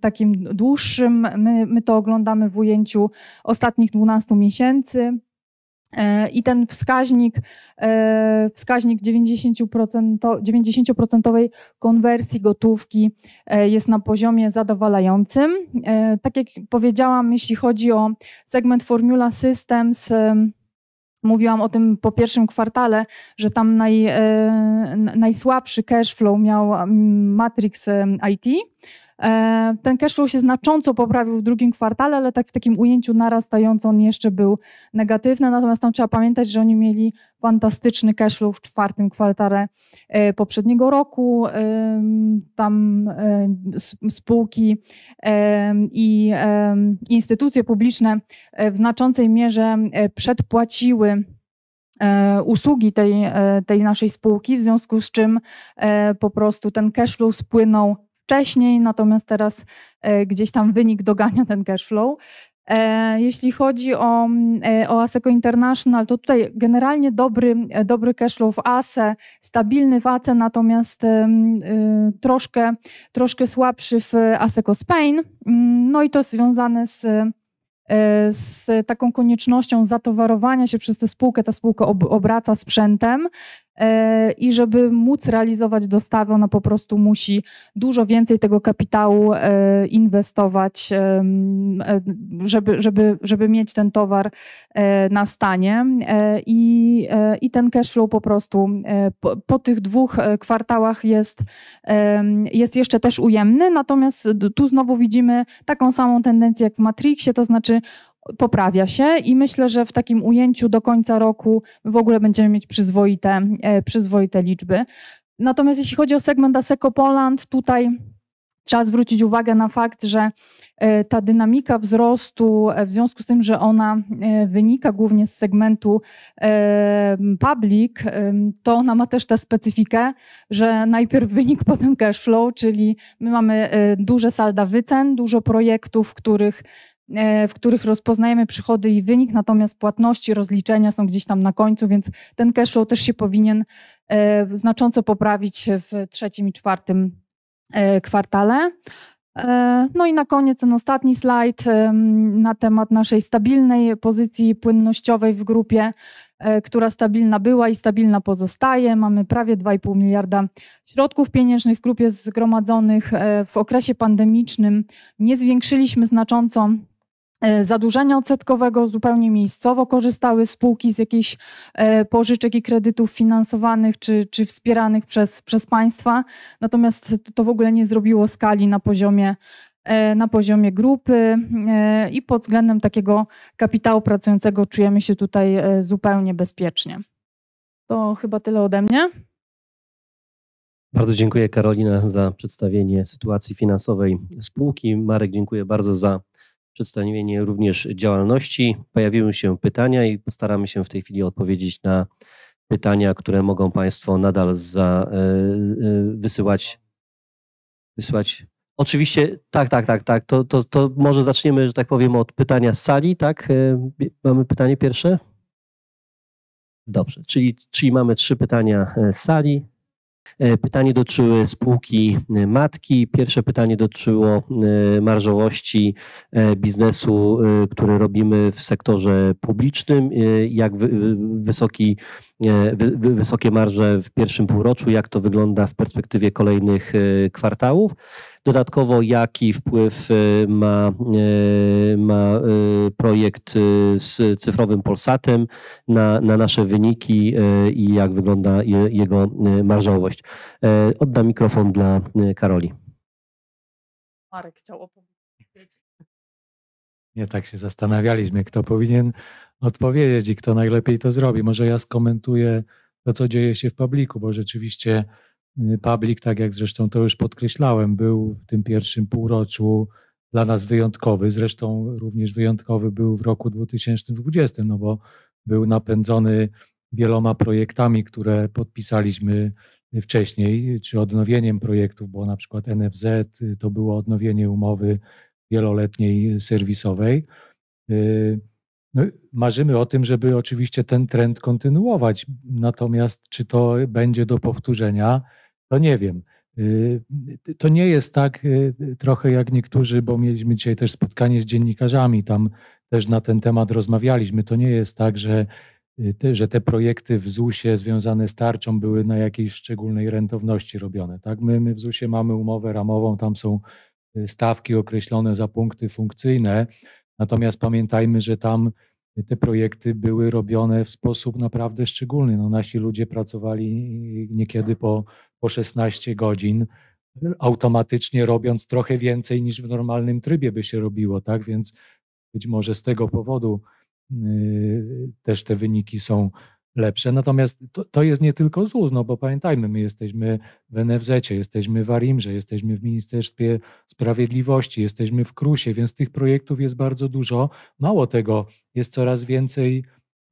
takim dłuższym. My, my to oglądamy w ujęciu ostatnich 12 miesięcy E, I ten wskaźnik, e, wskaźnik 90%, konwersji gotówki e, jest na poziomie zadowalającym. Tak jak powiedziałam, jeśli chodzi o segment Formula Systems, Mówiłam o tym po pierwszym kwartale, że tam naj, najsłabszy cash flow miał mm, Matrix IT, E, ten cash flow się znacząco poprawił w drugim kwartale, ale tak w takim ujęciu narastająco on jeszcze był negatywny. Natomiast tam trzeba pamiętać, że oni mieli fantastyczny cash flow w czwartym kwartale e, poprzedniego roku. Tam e, spółki i instytucje publiczne w znaczącej mierze przedpłaciły usługi tej, tej naszej spółki, w związku z czym po prostu ten cash flow spłynął wcześniej, natomiast teraz e, gdzieś tam wynik dogania ten cash flow. E, jeśli chodzi o, e, o ASECO International, to tutaj generalnie dobry, dobry cashflow w ASE, stabilny w ACE, natomiast troszkę, troszkę słabszy w ASECO Spain. Mm, no i to jest związane z, z taką koniecznością zatowarowania się przez tę spółkę. Ta spółka obraca sprzętem E, i żeby móc realizować dostawę, ona po prostu musi dużo więcej tego kapitału e, inwestować, e, żeby, żeby, żeby mieć ten towar na stanie. I, i ten cashflow po prostu po, po, tych dwóch kwartałach jest, jest jeszcze też ujemny, natomiast tu znowu widzimy taką samą tendencję jak w Matrixie, to znaczy poprawia się i myślę, że w takim ujęciu do końca roku w ogóle będziemy mieć przyzwoite, e, przyzwoite liczby. Natomiast jeśli chodzi o segment Asseco Poland, tutaj trzeba zwrócić uwagę na fakt, że e, ta dynamika wzrostu, e, w związku z tym, że ona wynika głównie z segmentu public, to ona ma też tę specyfikę, że najpierw wynik, potem cash flow, czyli my mamy duże salda wycen, dużo projektów, których E, w których rozpoznajemy przychody i wynik, natomiast płatności, rozliczenia są gdzieś tam na końcu, więc ten flow też się powinien e, znacząco poprawić w trzecim i czwartym e, kwartale. No i na koniec ten ostatni slajd na temat naszej stabilnej pozycji płynnościowej w grupie, która stabilna była i stabilna pozostaje. Mamy prawie 2,5 miliarda środków pieniężnych w grupie zgromadzonych. W okresie pandemicznym nie zwiększyliśmy znacząco E, zadłużenia odsetkowego zupełnie miejscowo, korzystały spółki z jakichś e, pożyczek i kredytów finansowanych czy, czy wspieranych przez, przez państwa, natomiast to w ogóle nie zrobiło skali na poziomie e, na poziomie grupy i pod względem takiego kapitału pracującego czujemy się tutaj zupełnie bezpiecznie. To chyba tyle ode mnie. Bardzo dziękuję Karolina za przedstawienie sytuacji finansowej spółki. Marek, dziękuję bardzo za przedstawienie również działalności. Pojawiły się pytania i postaramy się w tej chwili odpowiedzieć na pytania, które mogą Państwo nadal za, e, e, wysyłać. wysyłać. Oczywiście, tak, tak, tak, tak. To, to, to może zaczniemy, że tak powiem, od pytania z sali, tak? E, mamy pytanie pierwsze? Dobrze, czyli, czyli mamy trzy pytania z sali. E, pytanie dotyczyły spółki e, matki. Pierwsze pytanie dotyczyło e, marżowości biznesu, który robimy w sektorze publicznym. Jak wysoki, wysokie marże w pierwszym półroczu, jak to wygląda w perspektywie kolejnych kwartałów. Dodatkowo jaki wpływ e, ma, e, ma e, projekt z cyfrowym Polsatem na, na nasze wyniki i jak wygląda jego marżowość. Oddam mikrofon dla Karoli. Marek chciał opowiedzieć. Nie tak się zastanawialiśmy, kto powinien odpowiedzieć i kto najlepiej to zrobi. Może ja skomentuję to, co dzieje się w publiku, bo rzeczywiście Y, public, tak jak zresztą to już podkreślałem, był w tym pierwszym półroczu dla nas wyjątkowy. Zresztą również wyjątkowy był w roku 2020, no bo był napędzony wieloma projektami, które podpisaliśmy wcześniej, czy odnowieniem projektów, bo na przykład NFZ y, to było odnowienie umowy wieloletniej serwisowej. Y, no, marzymy o tym, żeby oczywiście ten trend kontynuować, natomiast czy to będzie do powtórzenia, to nie wiem. Y, to nie jest tak y, trochę jak niektórzy, bo mieliśmy dzisiaj też spotkanie z dziennikarzami, tam też na ten temat rozmawialiśmy. To nie jest tak, że y, te, że te projekty w ZUS-ie związane z tarczą były na jakiejś szczególnej rentowności robione. Tak? My, my w ZUS-ie mamy umowę ramową, tam są stawki określone za punkty funkcyjne, natomiast pamiętajmy, że tam te projekty były robione w sposób naprawdę szczególny. No, nasi ludzie pracowali niekiedy po, po 16 godzin, automatycznie robiąc trochę więcej niż w normalnym trybie by się robiło, tak? Więc być może z tego powodu y, też te wyniki są lepsze. Natomiast to, to, jest nie tylko ZUS, no bo pamiętajmy, my jesteśmy w NFZ, jesteśmy w ARIMŻE, jesteśmy w Ministerstwie Sprawiedliwości, jesteśmy w Krusie, więc tych projektów jest bardzo dużo. Mało tego, jest coraz więcej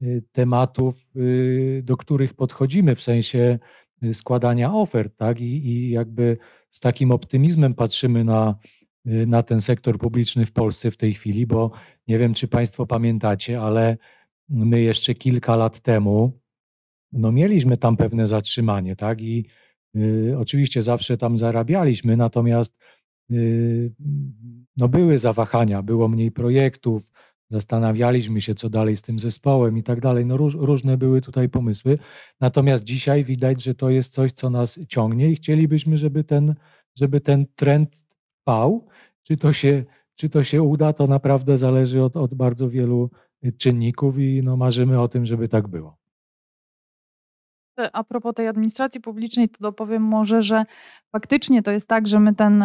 y, tematów, y, do których podchodzimy w sensie y, składania ofert, tak? I, i jakby z takim optymizmem patrzymy na, na ten sektor publiczny w Polsce w tej chwili, bo nie wiem, czy Państwo pamiętacie, ale my jeszcze kilka lat temu, no mieliśmy tam pewne zatrzymanie, tak? I y, oczywiście zawsze tam zarabialiśmy, natomiast y, no były zawahania, było mniej projektów, zastanawialiśmy się, co dalej z tym zespołem i tak dalej. No róż, różne były tutaj pomysły. Natomiast dzisiaj widać, że to jest coś, co nas ciągnie i chcielibyśmy, żeby ten, żeby ten trend pał, Czy to się czy to się uda, to naprawdę zależy od, od bardzo wielu y, czynników i no, marzymy o tym, żeby tak było. E, a propos tej administracji publicznej, to dopowiem może, że faktycznie to jest tak, że my ten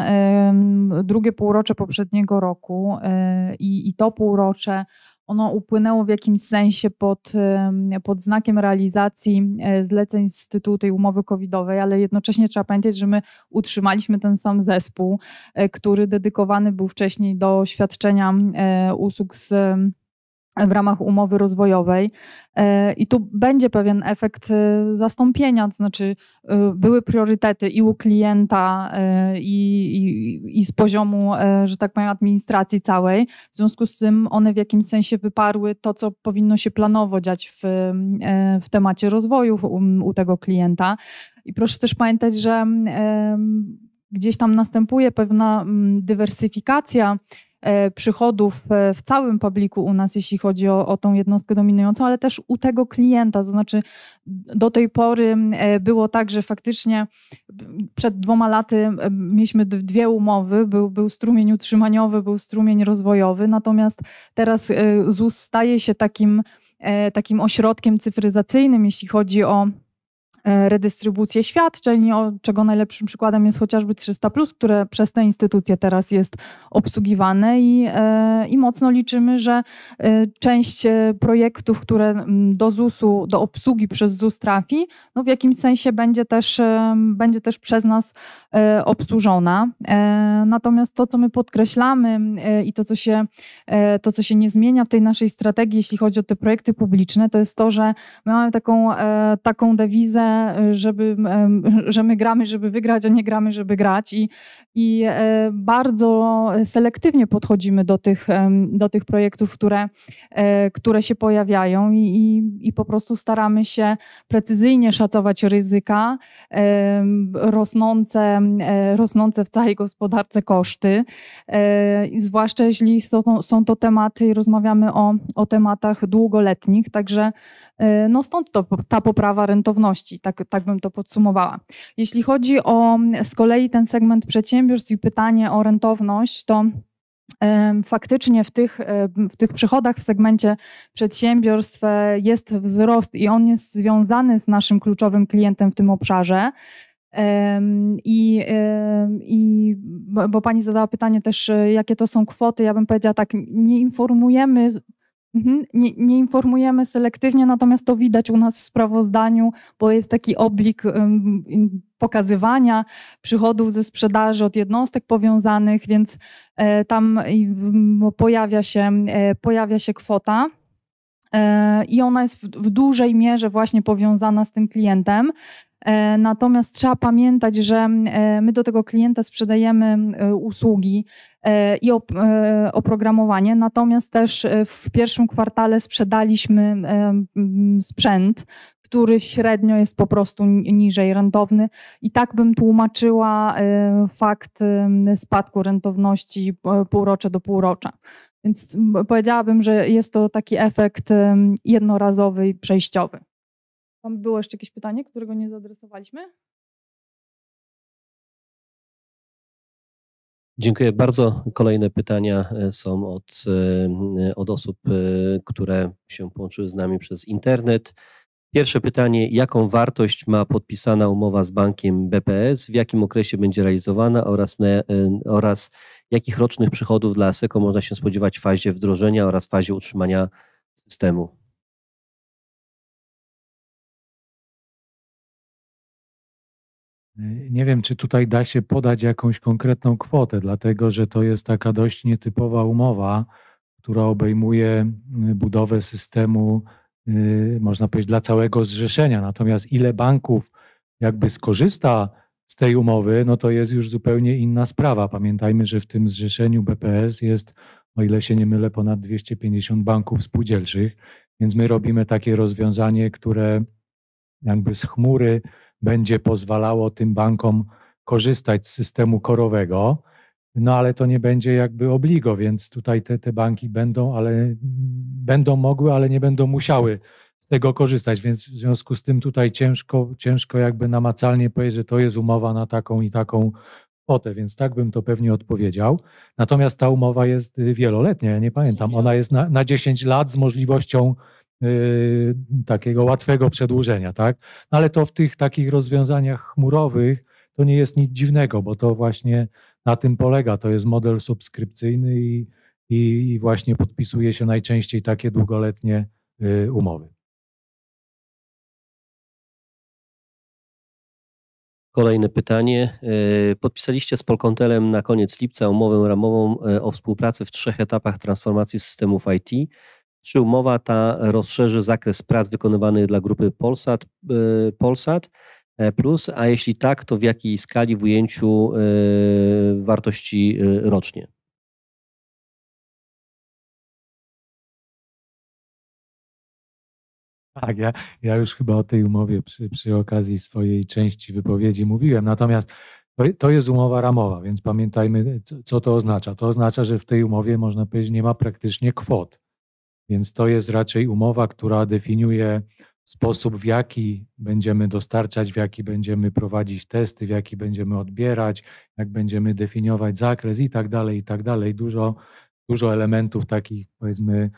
drugie półrocze poprzedniego roku e, i, i to półrocze ono upłynęło w jakimś sensie pod, pod znakiem realizacji e, zleceń z tytułu tej umowy covidowej, ale jednocześnie trzeba pamiętać, że my utrzymaliśmy ten sam zespół, e, który dedykowany był wcześniej do świadczenia e, usług z w ramach umowy rozwojowej. E, I tu będzie pewien efekt e, zastąpienia, to znaczy e, były priorytety i u klienta, i, i, i, z poziomu, że tak powiem, administracji całej. W związku z tym one w jakimś sensie wyparły to, co powinno się planowo dziać w, w temacie rozwoju u, u tego klienta. I proszę też pamiętać, że gdzieś tam następuje pewna dywersyfikacja E, przychodów e, w całym publiku u nas, jeśli chodzi o, o tą jednostkę dominującą, ale też u tego klienta. To znaczy, do tej pory e, było tak, że faktycznie przed dwoma laty mieliśmy dwie umowy: był, był strumień utrzymaniowy, był strumień rozwojowy, natomiast teraz ZUS staje się takim, takim ośrodkiem cyfryzacyjnym, jeśli chodzi o E, redystrybucję świadczeń, czego najlepszym przykładem jest chociażby 300, które przez te instytucje teraz jest obsługiwane i, e, i mocno liczymy, że e, część projektów, które do ZUS-u, do obsługi przez ZUS trafi, no w jakimś sensie będzie też, będzie też przez nas obsłużona. Natomiast to, co my podkreślamy i to co, się, to, co się nie zmienia w tej naszej strategii, jeśli chodzi o te projekty publiczne, to jest to, że my mamy taką, taką dewizę, że, żeby, że my gramy, żeby wygrać, a nie gramy, żeby grać. I, i e, bardzo selektywnie podchodzimy do tych, do tych projektów, które, e, które się pojawiają i, i, i po prostu staramy się precyzyjnie szacować ryzyka rosnące, e, rosnące w całej gospodarce koszty, zwłaszcza jeśli są, są to tematy, rozmawiamy o, o tematach długoletnich, także E, no stąd to, ta poprawa rentowności, tak, tak bym to podsumowała. Jeśli chodzi o z kolei ten segment przedsiębiorstw i pytanie o rentowność, to e, Faktycznie w tych, e, w tych przychodach w segmencie przedsiębiorstw jest wzrost i on jest związany z naszym kluczowym klientem w tym obszarze. I, I, bo pani zadała pytanie też, jakie to są kwoty, ja bym powiedziała tak, nie informujemy Mhm. Nie, nie, informujemy selektywnie, natomiast to widać u nas w sprawozdaniu, bo jest taki oblik pokazywania przychodów ze sprzedaży od jednostek powiązanych, więc e, tam pojawia się, e, pojawia się kwota. E, I ona jest w, dużej mierze właśnie powiązana z tym klientem. E, natomiast trzeba pamiętać, że e, my do tego klienta sprzedajemy e, usługi i oprogramowanie, natomiast też w pierwszym kwartale sprzedaliśmy sprzęt, który średnio jest po prostu niżej rentowny. I tak bym tłumaczyła fakt spadku rentowności półrocze do półrocza. Więc powiedziałabym, że jest to taki efekt jednorazowy i przejściowy. Tam było jeszcze jakieś pytanie, którego nie zaadresowaliśmy? Dziękuję bardzo. Kolejne pytania e, są od, e, e, od osób, które się połączyły z nami przez internet. Pierwsze pytanie: jaką wartość ma podpisana umowa z bankiem BPS, w jakim okresie będzie realizowana oraz, oraz jakich rocznych przychodów dla ASECO można się spodziewać w fazie wdrożenia oraz w fazie utrzymania systemu? Nie wiem, czy tutaj da się podać jakąś konkretną kwotę, dlatego że to jest taka dość nietypowa umowa, która obejmuje y, budowę systemu, y, można powiedzieć, dla całego zrzeszenia. Natomiast ile banków jakby skorzysta z tej umowy, no to jest już zupełnie inna sprawa. Pamiętajmy, że w tym zrzeszeniu BPS jest, o ile się nie mylę, ponad 250 banków spółdzielczych, więc my robimy takie rozwiązanie, które jakby z chmury będzie pozwalało tym bankom korzystać z systemu korowego, no ale to nie będzie jakby obligo, więc tutaj te, te banki będą, ale będą mogły, ale nie będą musiały z tego korzystać, więc w związku z tym tutaj ciężko, ciężko jakby namacalnie powiedzieć, że to jest umowa na taką i taką kwotę, więc tak bym to pewnie odpowiedział. Natomiast ta umowa jest wieloletnia, ja nie pamiętam, ona jest na, na 10 lat z możliwością Y, takiego łatwego przedłużenia, tak? No ale to w tych takich rozwiązaniach chmurowych to nie jest nic dziwnego, bo to właśnie na tym polega. To jest model subskrypcyjny i, i, i właśnie podpisuje się najczęściej takie długoletnie y, umowy. Kolejne pytanie. Y, podpisaliście z Polkontelem na koniec lipca umowę ramową o współpracy w trzech etapach transformacji systemów IT czy umowa ta rozszerzy zakres prac wykonywanych dla grupy Polsat, y, Polsat e, Plus, a jeśli tak, to w jakiej skali w ujęciu y, wartości y, rocznie? Tak, ja, ja już chyba o tej umowie przy, przy okazji swojej części wypowiedzi mówiłem. Natomiast to jest umowa ramowa, więc pamiętajmy, co to oznacza. To oznacza, że w tej umowie można powiedzieć, nie ma praktycznie kwot. Więc to jest raczej umowa, która definiuje sposób, w jaki będziemy dostarczać, w jaki będziemy prowadzić testy, w jaki będziemy odbierać, jak będziemy definiować zakres i tak dalej, i tak dalej. Dużo, dużo elementów takich powiedzmy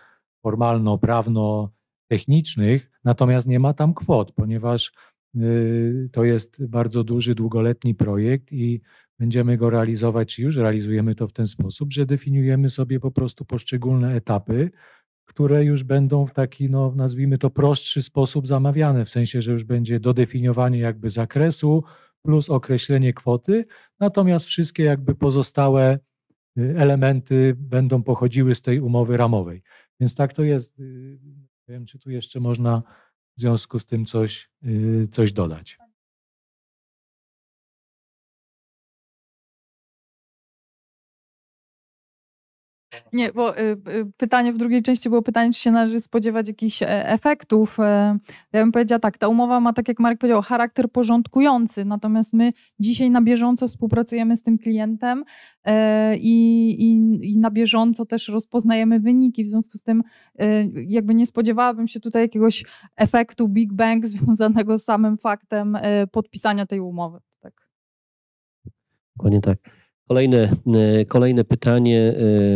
formalno-prawno-technicznych, natomiast nie ma tam kwot, ponieważ y, to jest bardzo duży, długoletni projekt i będziemy go realizować, czy już realizujemy to w ten sposób, że definiujemy sobie po prostu poszczególne etapy, które już będą w taki, no, nazwijmy to, prostszy sposób zamawiane, w sensie, że już będzie dodefiniowanie jakby zakresu plus określenie kwoty, natomiast wszystkie jakby pozostałe y, elementy będą pochodziły z tej umowy ramowej. Więc tak to jest. Y, nie wiem, czy tu jeszcze można w związku z tym coś, y, coś dodać. Nie, bo y, y, pytanie w drugiej części było pytanie, czy się należy spodziewać jakichś e, efektów. E, ja bym powiedziała tak, ta umowa ma, tak jak Marek powiedział, charakter porządkujący, natomiast my dzisiaj na bieżąco współpracujemy z tym klientem e, i, i, i na bieżąco też rozpoznajemy wyniki, w związku z tym jakby nie spodziewałabym się tutaj jakiegoś efektu Big Bang związanego z samym faktem podpisania tej umowy. Tak. Dokładnie tak. Kolejne, e, kolejne pytanie,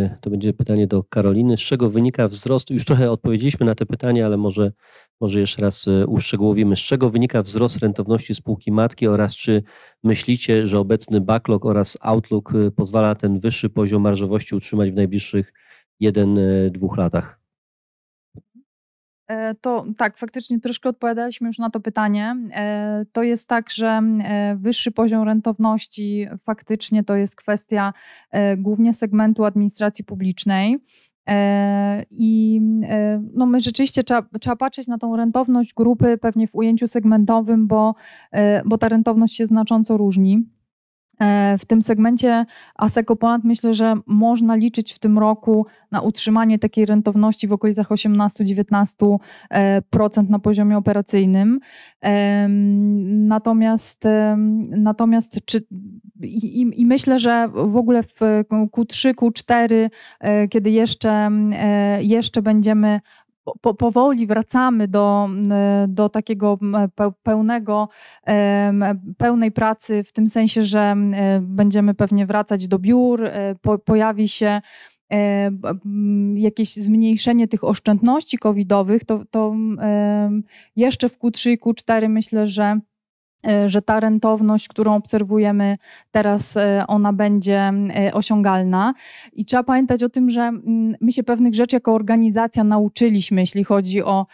e, to będzie pytanie do Karoliny. Z czego wynika wzrost? Już trochę odpowiedzieliśmy na te pytania, ale może, może jeszcze raz e, uszczegółowimy. Z czego wynika wzrost rentowności spółki matki oraz czy myślicie, że obecny backlog oraz outlook pozwala ten wyższy poziom marżowości utrzymać w najbliższych 1-2 latach? E, to tak, faktycznie troszkę odpowiadaliśmy już na to pytanie. E, to jest tak, że e, wyższy poziom rentowności faktycznie to jest kwestia głównie segmentu administracji publicznej. I no my rzeczywiście trzeba, trzeba patrzeć na tą rentowność grupy pewnie w ujęciu segmentowym, bo, bo ta rentowność się znacząco różni. E, w tym segmencie ASECO Poland myślę, że można liczyć w tym roku na utrzymanie takiej rentowności w okolicach 18-19% e, na poziomie operacyjnym. Natomiast, natomiast czy, i, i myślę, że w ogóle w Q3, Q4, e, kiedy jeszcze, jeszcze będziemy po, powoli wracamy do, do takiego pełnego, pełnej pracy, w tym sensie, że e, będziemy pewnie wracać do biur, e, po, pojawi się e, jakieś zmniejszenie tych oszczędności covidowych, to, to jeszcze w Q3 i Q4 myślę, że E, że ta rentowność, którą obserwujemy teraz, e, ona będzie e, osiągalna. I trzeba pamiętać o tym, że mm, my się pewnych rzeczy jako organizacja nauczyliśmy, jeśli chodzi o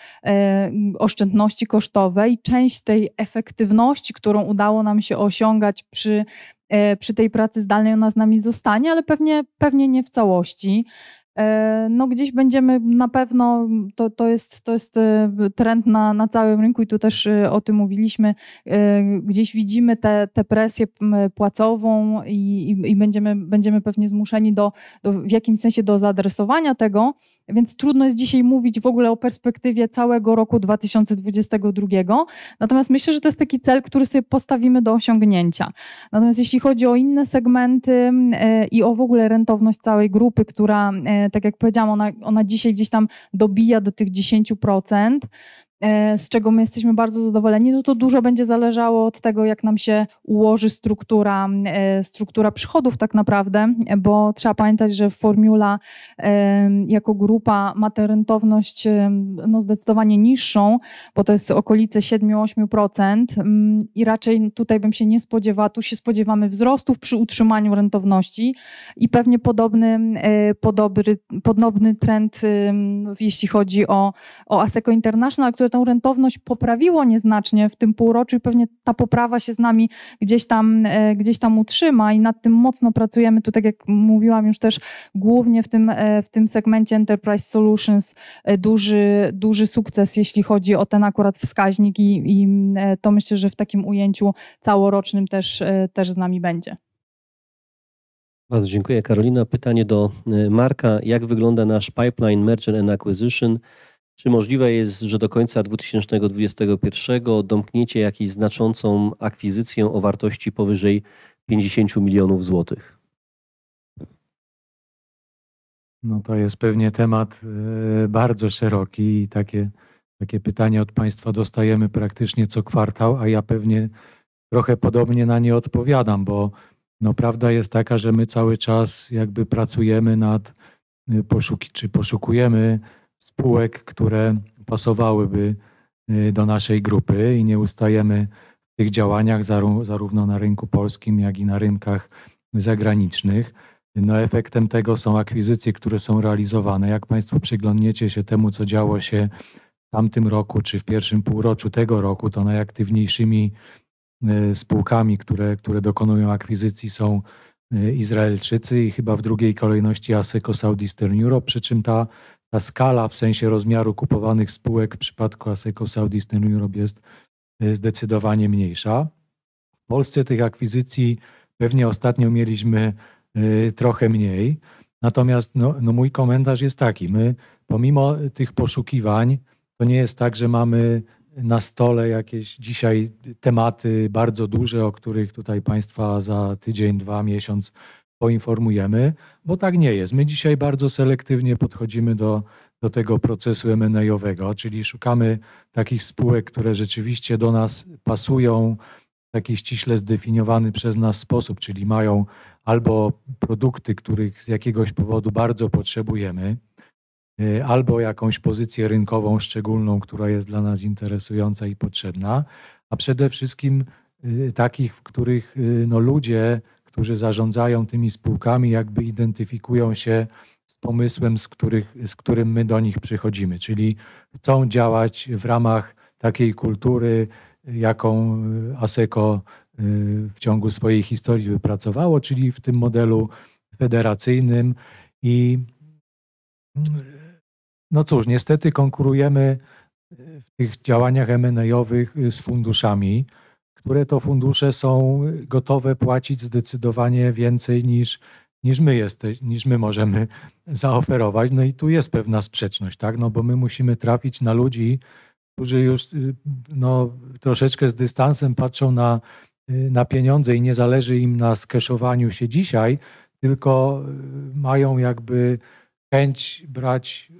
oszczędności kosztowe i część tej efektywności, którą udało nam się osiągać przy przy tej pracy zdalnej ona z nami zostanie, ale pewnie, pewnie nie w całości. E, no gdzieś będziemy na pewno, to, to, jest, to jest e, trend na, na całym rynku i tu też e, o tym mówiliśmy, gdzieś widzimy tę te, te presję płacową i, i, i, będziemy, będziemy pewnie zmuszeni do, do, w jakimś sensie do zaadresowania tego, więc trudno jest dzisiaj mówić w ogóle o perspektywie całego roku 2022. Natomiast myślę, że to jest taki cel, który sobie postawimy do osiągnięcia. Natomiast jeśli chodzi o inne segmenty e, i o w ogóle rentowność całej grupy, która, e, tak jak powiedziałam, ona, ona dzisiaj gdzieś tam dobija do tych 10%, E, z czego my jesteśmy bardzo zadowoleni, no to dużo będzie zależało od tego, jak nam się ułoży struktura, e, struktura przychodów tak naprawdę, bo trzeba pamiętać, że Formula e, jako grupa ma tę rentowność no zdecydowanie niższą, bo to jest okolice 7-8% mm, i raczej tutaj bym się nie spodziewała, tu się spodziewamy wzrostów przy utrzymaniu rentowności i pewnie podobny, podobry podobny trend, jeśli chodzi o, o Asseco International, który że tą rentowność poprawiło nieznacznie w tym półroczu i pewnie ta poprawa się z nami gdzieś tam, e, gdzieś tam utrzyma i nad tym mocno pracujemy. Tu, tak jak mówiłam już też, głównie w tym, e, w tym segmencie Enterprise Solutions e, duży, duży sukces, jeśli chodzi o ten akurat wskaźnik i, i to myślę, że w takim ujęciu całorocznym też, też z nami będzie. Bardzo dziękuję Karolina. Pytanie do Marka. Jak wygląda nasz pipeline Merchant and Acquisition czy możliwe jest, że do końca 2021 domkniecie jakąś znaczącą akwizycję o wartości powyżej 50 milionów złotych? No to jest pewnie temat e, bardzo szeroki i takie, takie pytanie od Państwa dostajemy praktycznie co kwartał, a ja pewnie trochę podobnie na nie odpowiadam, bo no prawda jest taka, że my cały czas jakby pracujemy nad y, poszuki, czy poszukujemy spółek, które pasowałyby y, do naszej grupy i nie ustajemy w tych działaniach zarówno na rynku polskim, jak i na rynkach zagranicznych. No, efektem tego są akwizycje, które są realizowane. Jak Państwo przyglądniecie się temu, co działo się w tamtym roku czy w pierwszym półroczu tego roku, to najaktywniejszymi y, spółkami, które, które dokonują akwizycji są y, Izraelczycy i chyba w drugiej kolejności ASECO Southeastern Europe, przy czym ta ta skala w sensie rozmiaru kupowanych spółek w przypadku ASECO Saudi Eastern Europe jest y, zdecydowanie mniejsza. W Polsce tych akwizycji pewnie ostatnio mieliśmy y, trochę mniej. Natomiast no, no mój komentarz jest taki: my pomimo tych poszukiwań, to nie jest tak, że mamy na stole jakieś dzisiaj tematy bardzo duże, o których tutaj Państwa za tydzień, dwa miesiąc poinformujemy, bo tak nie jest. My dzisiaj bardzo selektywnie podchodzimy do, do tego procesu M&A-owego, czyli szukamy takich spółek, które rzeczywiście do nas pasują w taki ściśle zdefiniowany przez nas sposób, czyli mają albo produkty, których z jakiegoś powodu bardzo potrzebujemy, y, albo jakąś pozycję rynkową szczególną, która jest dla nas interesująca i potrzebna, a przede wszystkim y, takich, w których y, no, ludzie którzy zarządzają tymi spółkami, jakby identyfikują się z pomysłem, z, których, z którym my do nich przychodzimy, czyli chcą działać w ramach takiej kultury, jaką e, ASECO e, w ciągu swojej historii wypracowało, czyli w tym modelu federacyjnym. I mm, no cóż, niestety konkurujemy e, w tych działaniach mne owych z funduszami, które to fundusze są gotowe płacić zdecydowanie więcej niż, niż, my, jest, niż my możemy zaoferować. No i tu jest pewna sprzeczność, tak? no bo my musimy trafić na ludzi, którzy już y, no, troszeczkę z dystansem patrzą na, y, na pieniądze i nie zależy im na skeszowaniu się dzisiaj, tylko y, mają jakby chęć brać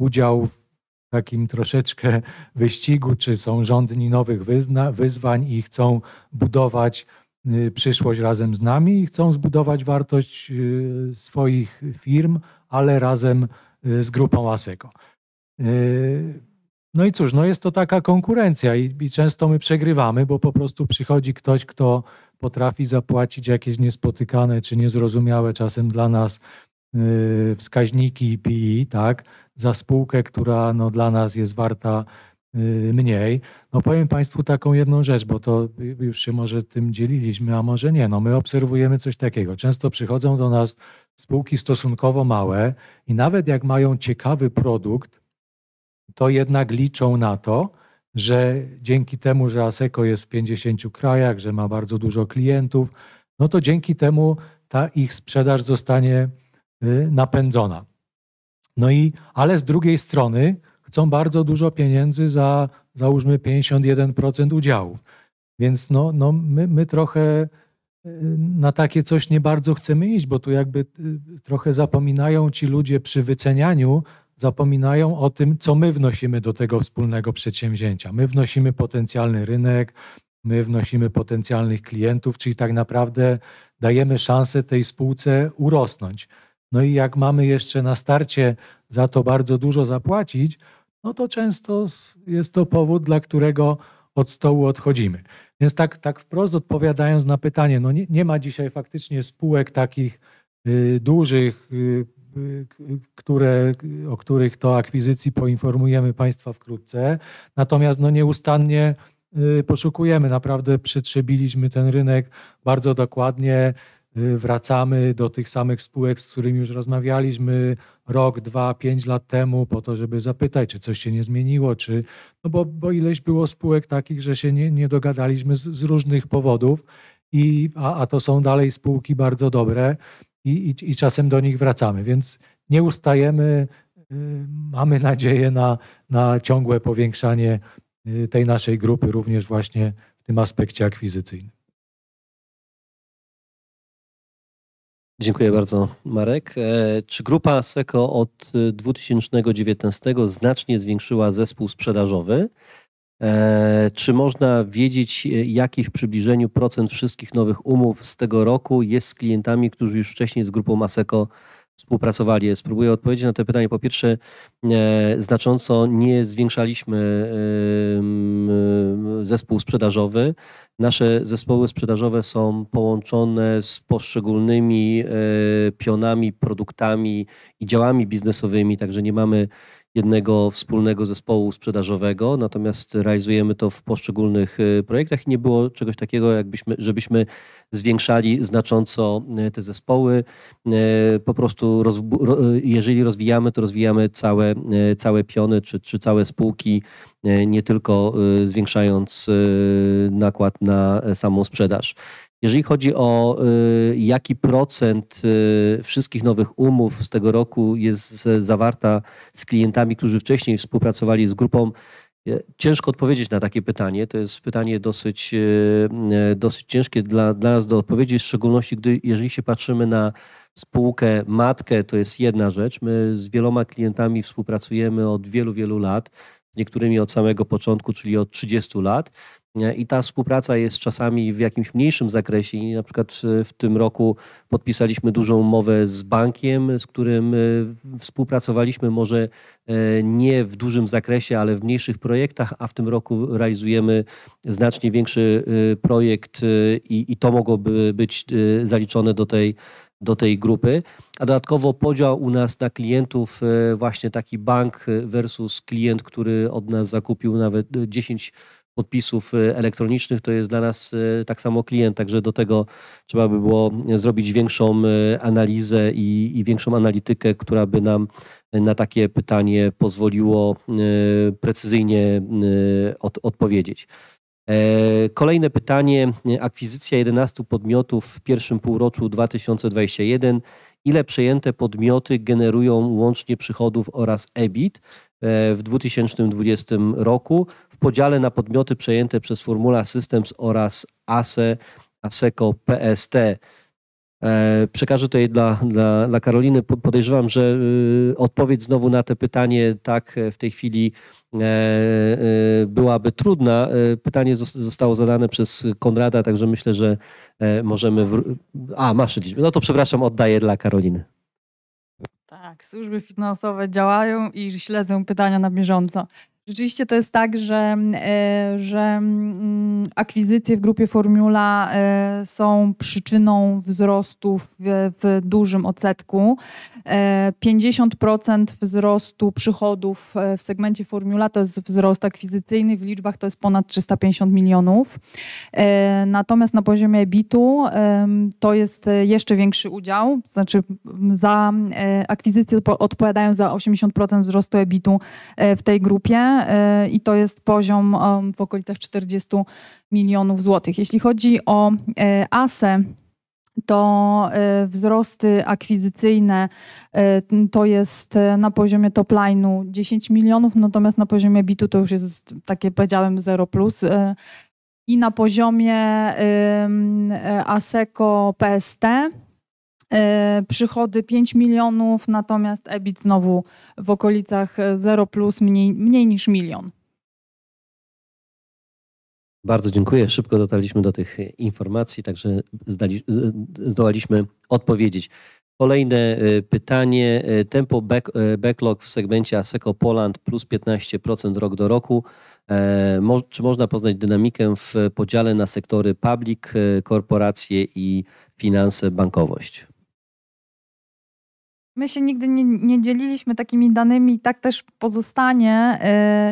udział w takim troszeczkę wyścigu, czy są rządni nowych wyzna, wyzwań i chcą budować y, przyszłość razem z nami i chcą zbudować wartość y, swoich firm, ale razem y, z grupą ASECO. No i cóż, no jest to taka konkurencja i, i, często my przegrywamy, bo po prostu przychodzi ktoś, kto potrafi zapłacić jakieś niespotykane czy niezrozumiałe czasem dla nas wskaźniki PI, tak, za spółkę, która no, dla nas jest warta y, mniej. No powiem Państwu taką jedną rzecz, bo to już się może tym dzieliliśmy, a może nie. No my obserwujemy coś takiego. Często przychodzą do nas spółki stosunkowo małe i nawet jak mają ciekawy produkt, to jednak liczą na to, że dzięki temu, że ASECO jest w 50 krajach, że ma bardzo dużo klientów, no to dzięki temu ta ich sprzedaż zostanie y, napędzona. No i, ale z drugiej strony chcą bardzo dużo pieniędzy za, załóżmy, 51% udziału, Więc no, no my, my trochę y, na takie coś nie bardzo chcemy iść, bo tu jakby y, trochę zapominają ci ludzie przy wycenianiu, zapominają o tym, co my wnosimy do tego wspólnego przedsięwzięcia. My wnosimy potencjalny rynek, my wnosimy potencjalnych klientów, czyli tak naprawdę dajemy szansę tej spółce urosnąć. No i jak mamy jeszcze na starcie za to bardzo dużo zapłacić, no to często jest to powód, dla którego od stołu odchodzimy. Więc tak, tak wprost odpowiadając na pytanie, no nie, nie ma dzisiaj faktycznie spółek takich y, dużych, y, y które, o których to akwizycji poinformujemy Państwa wkrótce. Natomiast no nieustannie y, poszukujemy, naprawdę przetrzebiliśmy ten rynek bardzo dokładnie. Y, wracamy do tych samych spółek, z którymi już rozmawialiśmy rok, dwa, pięć lat temu, po to, żeby zapytać, czy coś się nie zmieniło, czy no bo, bo ileś było spółek takich, że się nie, nie dogadaliśmy z, z różnych powodów, i, a, a to są dalej spółki bardzo dobre i, i, i czasem do nich wracamy, więc nie ustajemy. Y, mamy nadzieję na, na ciągłe powiększanie y, tej naszej grupy również właśnie w tym aspekcie akwizycyjnym. Dziękuję bardzo, Marek. E, czy grupa Seko od 2019 e, znacznie zwiększyła zespół sprzedażowy? E, czy można wiedzieć, jaki w przybliżeniu procent wszystkich nowych umów z tego roku jest z klientami, którzy już wcześniej z grupą Maseko współpracowali. Spróbuję odpowiedzieć na to pytanie. Po pierwsze, e, znacząco nie zwiększaliśmy zespół sprzedażowy. Nasze zespoły sprzedażowe są połączone z poszczególnymi e, pionami, produktami i działami biznesowymi, także nie mamy jednego wspólnego zespołu sprzedażowego, natomiast realizujemy to w poszczególnych y, projektach i nie było czegoś takiego, jakbyśmy, żebyśmy zwiększali znacząco y, te zespoły. Y, po prostu jeżeli rozwijamy, to rozwijamy całe, całe piony czy, czy całe spółki, nie tylko zwiększając nakład na samą sprzedaż. Jeżeli chodzi o y, jaki procent y, wszystkich nowych umów z tego roku jest zawarta z klientami, którzy wcześniej współpracowali z grupą, y, ciężko odpowiedzieć na takie pytanie. To jest pytanie dosyć, dosyć ciężkie dla, dla nas do odpowiedzi, w szczególności gdy, jeżeli się patrzymy na spółkę matkę, to jest jedna rzecz. My z wieloma klientami współpracujemy od wielu, wielu lat z niektórymi od samego początku, czyli od 30 lat. I ta współpraca jest czasami w jakimś mniejszym zakresie. I na przykład e, w tym roku podpisaliśmy dużą umowę z bankiem, z którym e, współpracowaliśmy może e, nie w dużym zakresie, ale w mniejszych projektach, a w tym roku realizujemy znacznie większy projekt i, i to mogłoby być zaliczone do tej, do tej grupy. A dodatkowo podział u nas na klientów, właśnie taki bank versus klient, który od nas zakupił nawet 10 podpisów y, elektronicznych, to jest dla nas y, tak samo klient, także do tego trzeba by było zrobić większą y, analizę i, i większą analitykę, która by nam na takie pytanie pozwoliło precyzyjnie od, odpowiedzieć. E, kolejne pytanie, akwizycja 11 podmiotów w pierwszym półroczu 2021. Ile przejęte podmioty generują łącznie przychodów oraz EBIT? E, w 2020 roku w podziale na podmioty przejęte przez Formula Systems oraz ASE, ASECO PST. E, przekażę tutaj dla, dla, dla Karoliny. Podejrzewam, że e, odpowiedź znowu na to pytanie tak w tej chwili byłaby trudna. Pytanie zostało zadane przez Konrada, także myślę, że możemy. A, masz liczbę. No to przepraszam, oddaję dla Karoliny tak, służby finansowe działają i śledzą pytania na bieżąco. Rzeczywiście to jest tak, że, e, że mm, akwizycje w grupie Formula e, są przyczyną wzrostu w, w dużym odsetku. 50% e, wzrostu przychodów w segmencie Formula to jest wzrost akwizycyjny, w liczbach to jest ponad 350 milionów. Natomiast na poziomie EBIT-u to jest jeszcze większy udział, znaczy za akwizycje odpowiadają za 80% wzrostu EBIT-u w tej grupie. Y, i to jest poziom y, w okolicach 40 milionów złotych. Jeśli chodzi o y, ASE, to wzrosty akwizycyjne to jest na poziomie top line'u 10 milionów, natomiast na poziomie bitu to już jest takie powiedziałem 0 plus. I na poziomie ASECO PST E, przychody 5 milionów, natomiast EBIT znowu w okolicach 0 e, plus mniej, mniej niż milion. Bardzo dziękuję. Szybko dotarliśmy do tych informacji, także zdali, zdołaliśmy odpowiedzieć. Kolejne e, pytanie. Tempo back, backlog w segmencie Asseco Poland plus 15% rok do roku. Czy można poznać dynamikę w podziale na sektory public, korporacje i finanse, bankowość? My się nigdy nie, nie, dzieliliśmy takimi danymi i tak też pozostanie.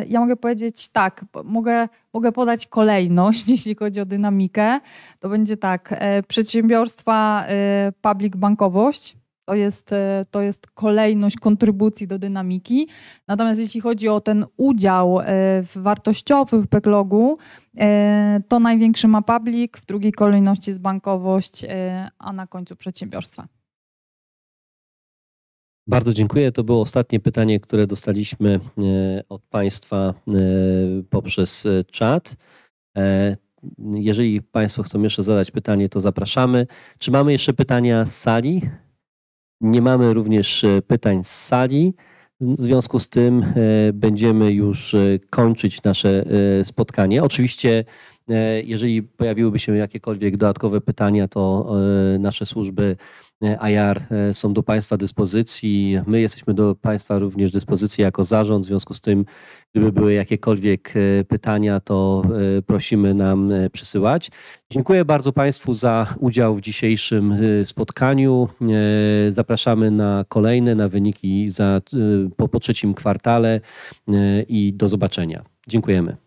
Y, ja mogę powiedzieć tak, mogę, mogę podać kolejność, jeśli chodzi o dynamikę. To będzie tak, y, przedsiębiorstwa y, public bankowość, to jest, to jest kolejność kontrybucji do dynamiki. Natomiast jeśli chodzi o ten udział w wartościowych backlogu, to największy ma public, w drugiej kolejności jest bankowość, a na końcu przedsiębiorstwa. Bardzo dziękuję. To było ostatnie pytanie, które dostaliśmy e, od Państwa e, poprzez e, czat. Jeżeli Państwo chcą jeszcze zadać pytanie, to zapraszamy. Czy mamy jeszcze pytania z sali? Nie mamy również pytań z sali. W związku z tym będziemy już kończyć nasze spotkanie. Oczywiście, jeżeli pojawiłyby się jakiekolwiek dodatkowe pytania, to nasze służby IR e, e, są do Państwa dyspozycji. My jesteśmy do Państwa również dyspozycji jako zarząd. W związku z tym, gdyby były jakiekolwiek e, pytania, to prosimy nam przysyłać. Dziękuję bardzo Państwu za udział w dzisiejszym spotkaniu. Zapraszamy na kolejne, na wyniki za, po, po trzecim kwartale i do zobaczenia. Dziękujemy.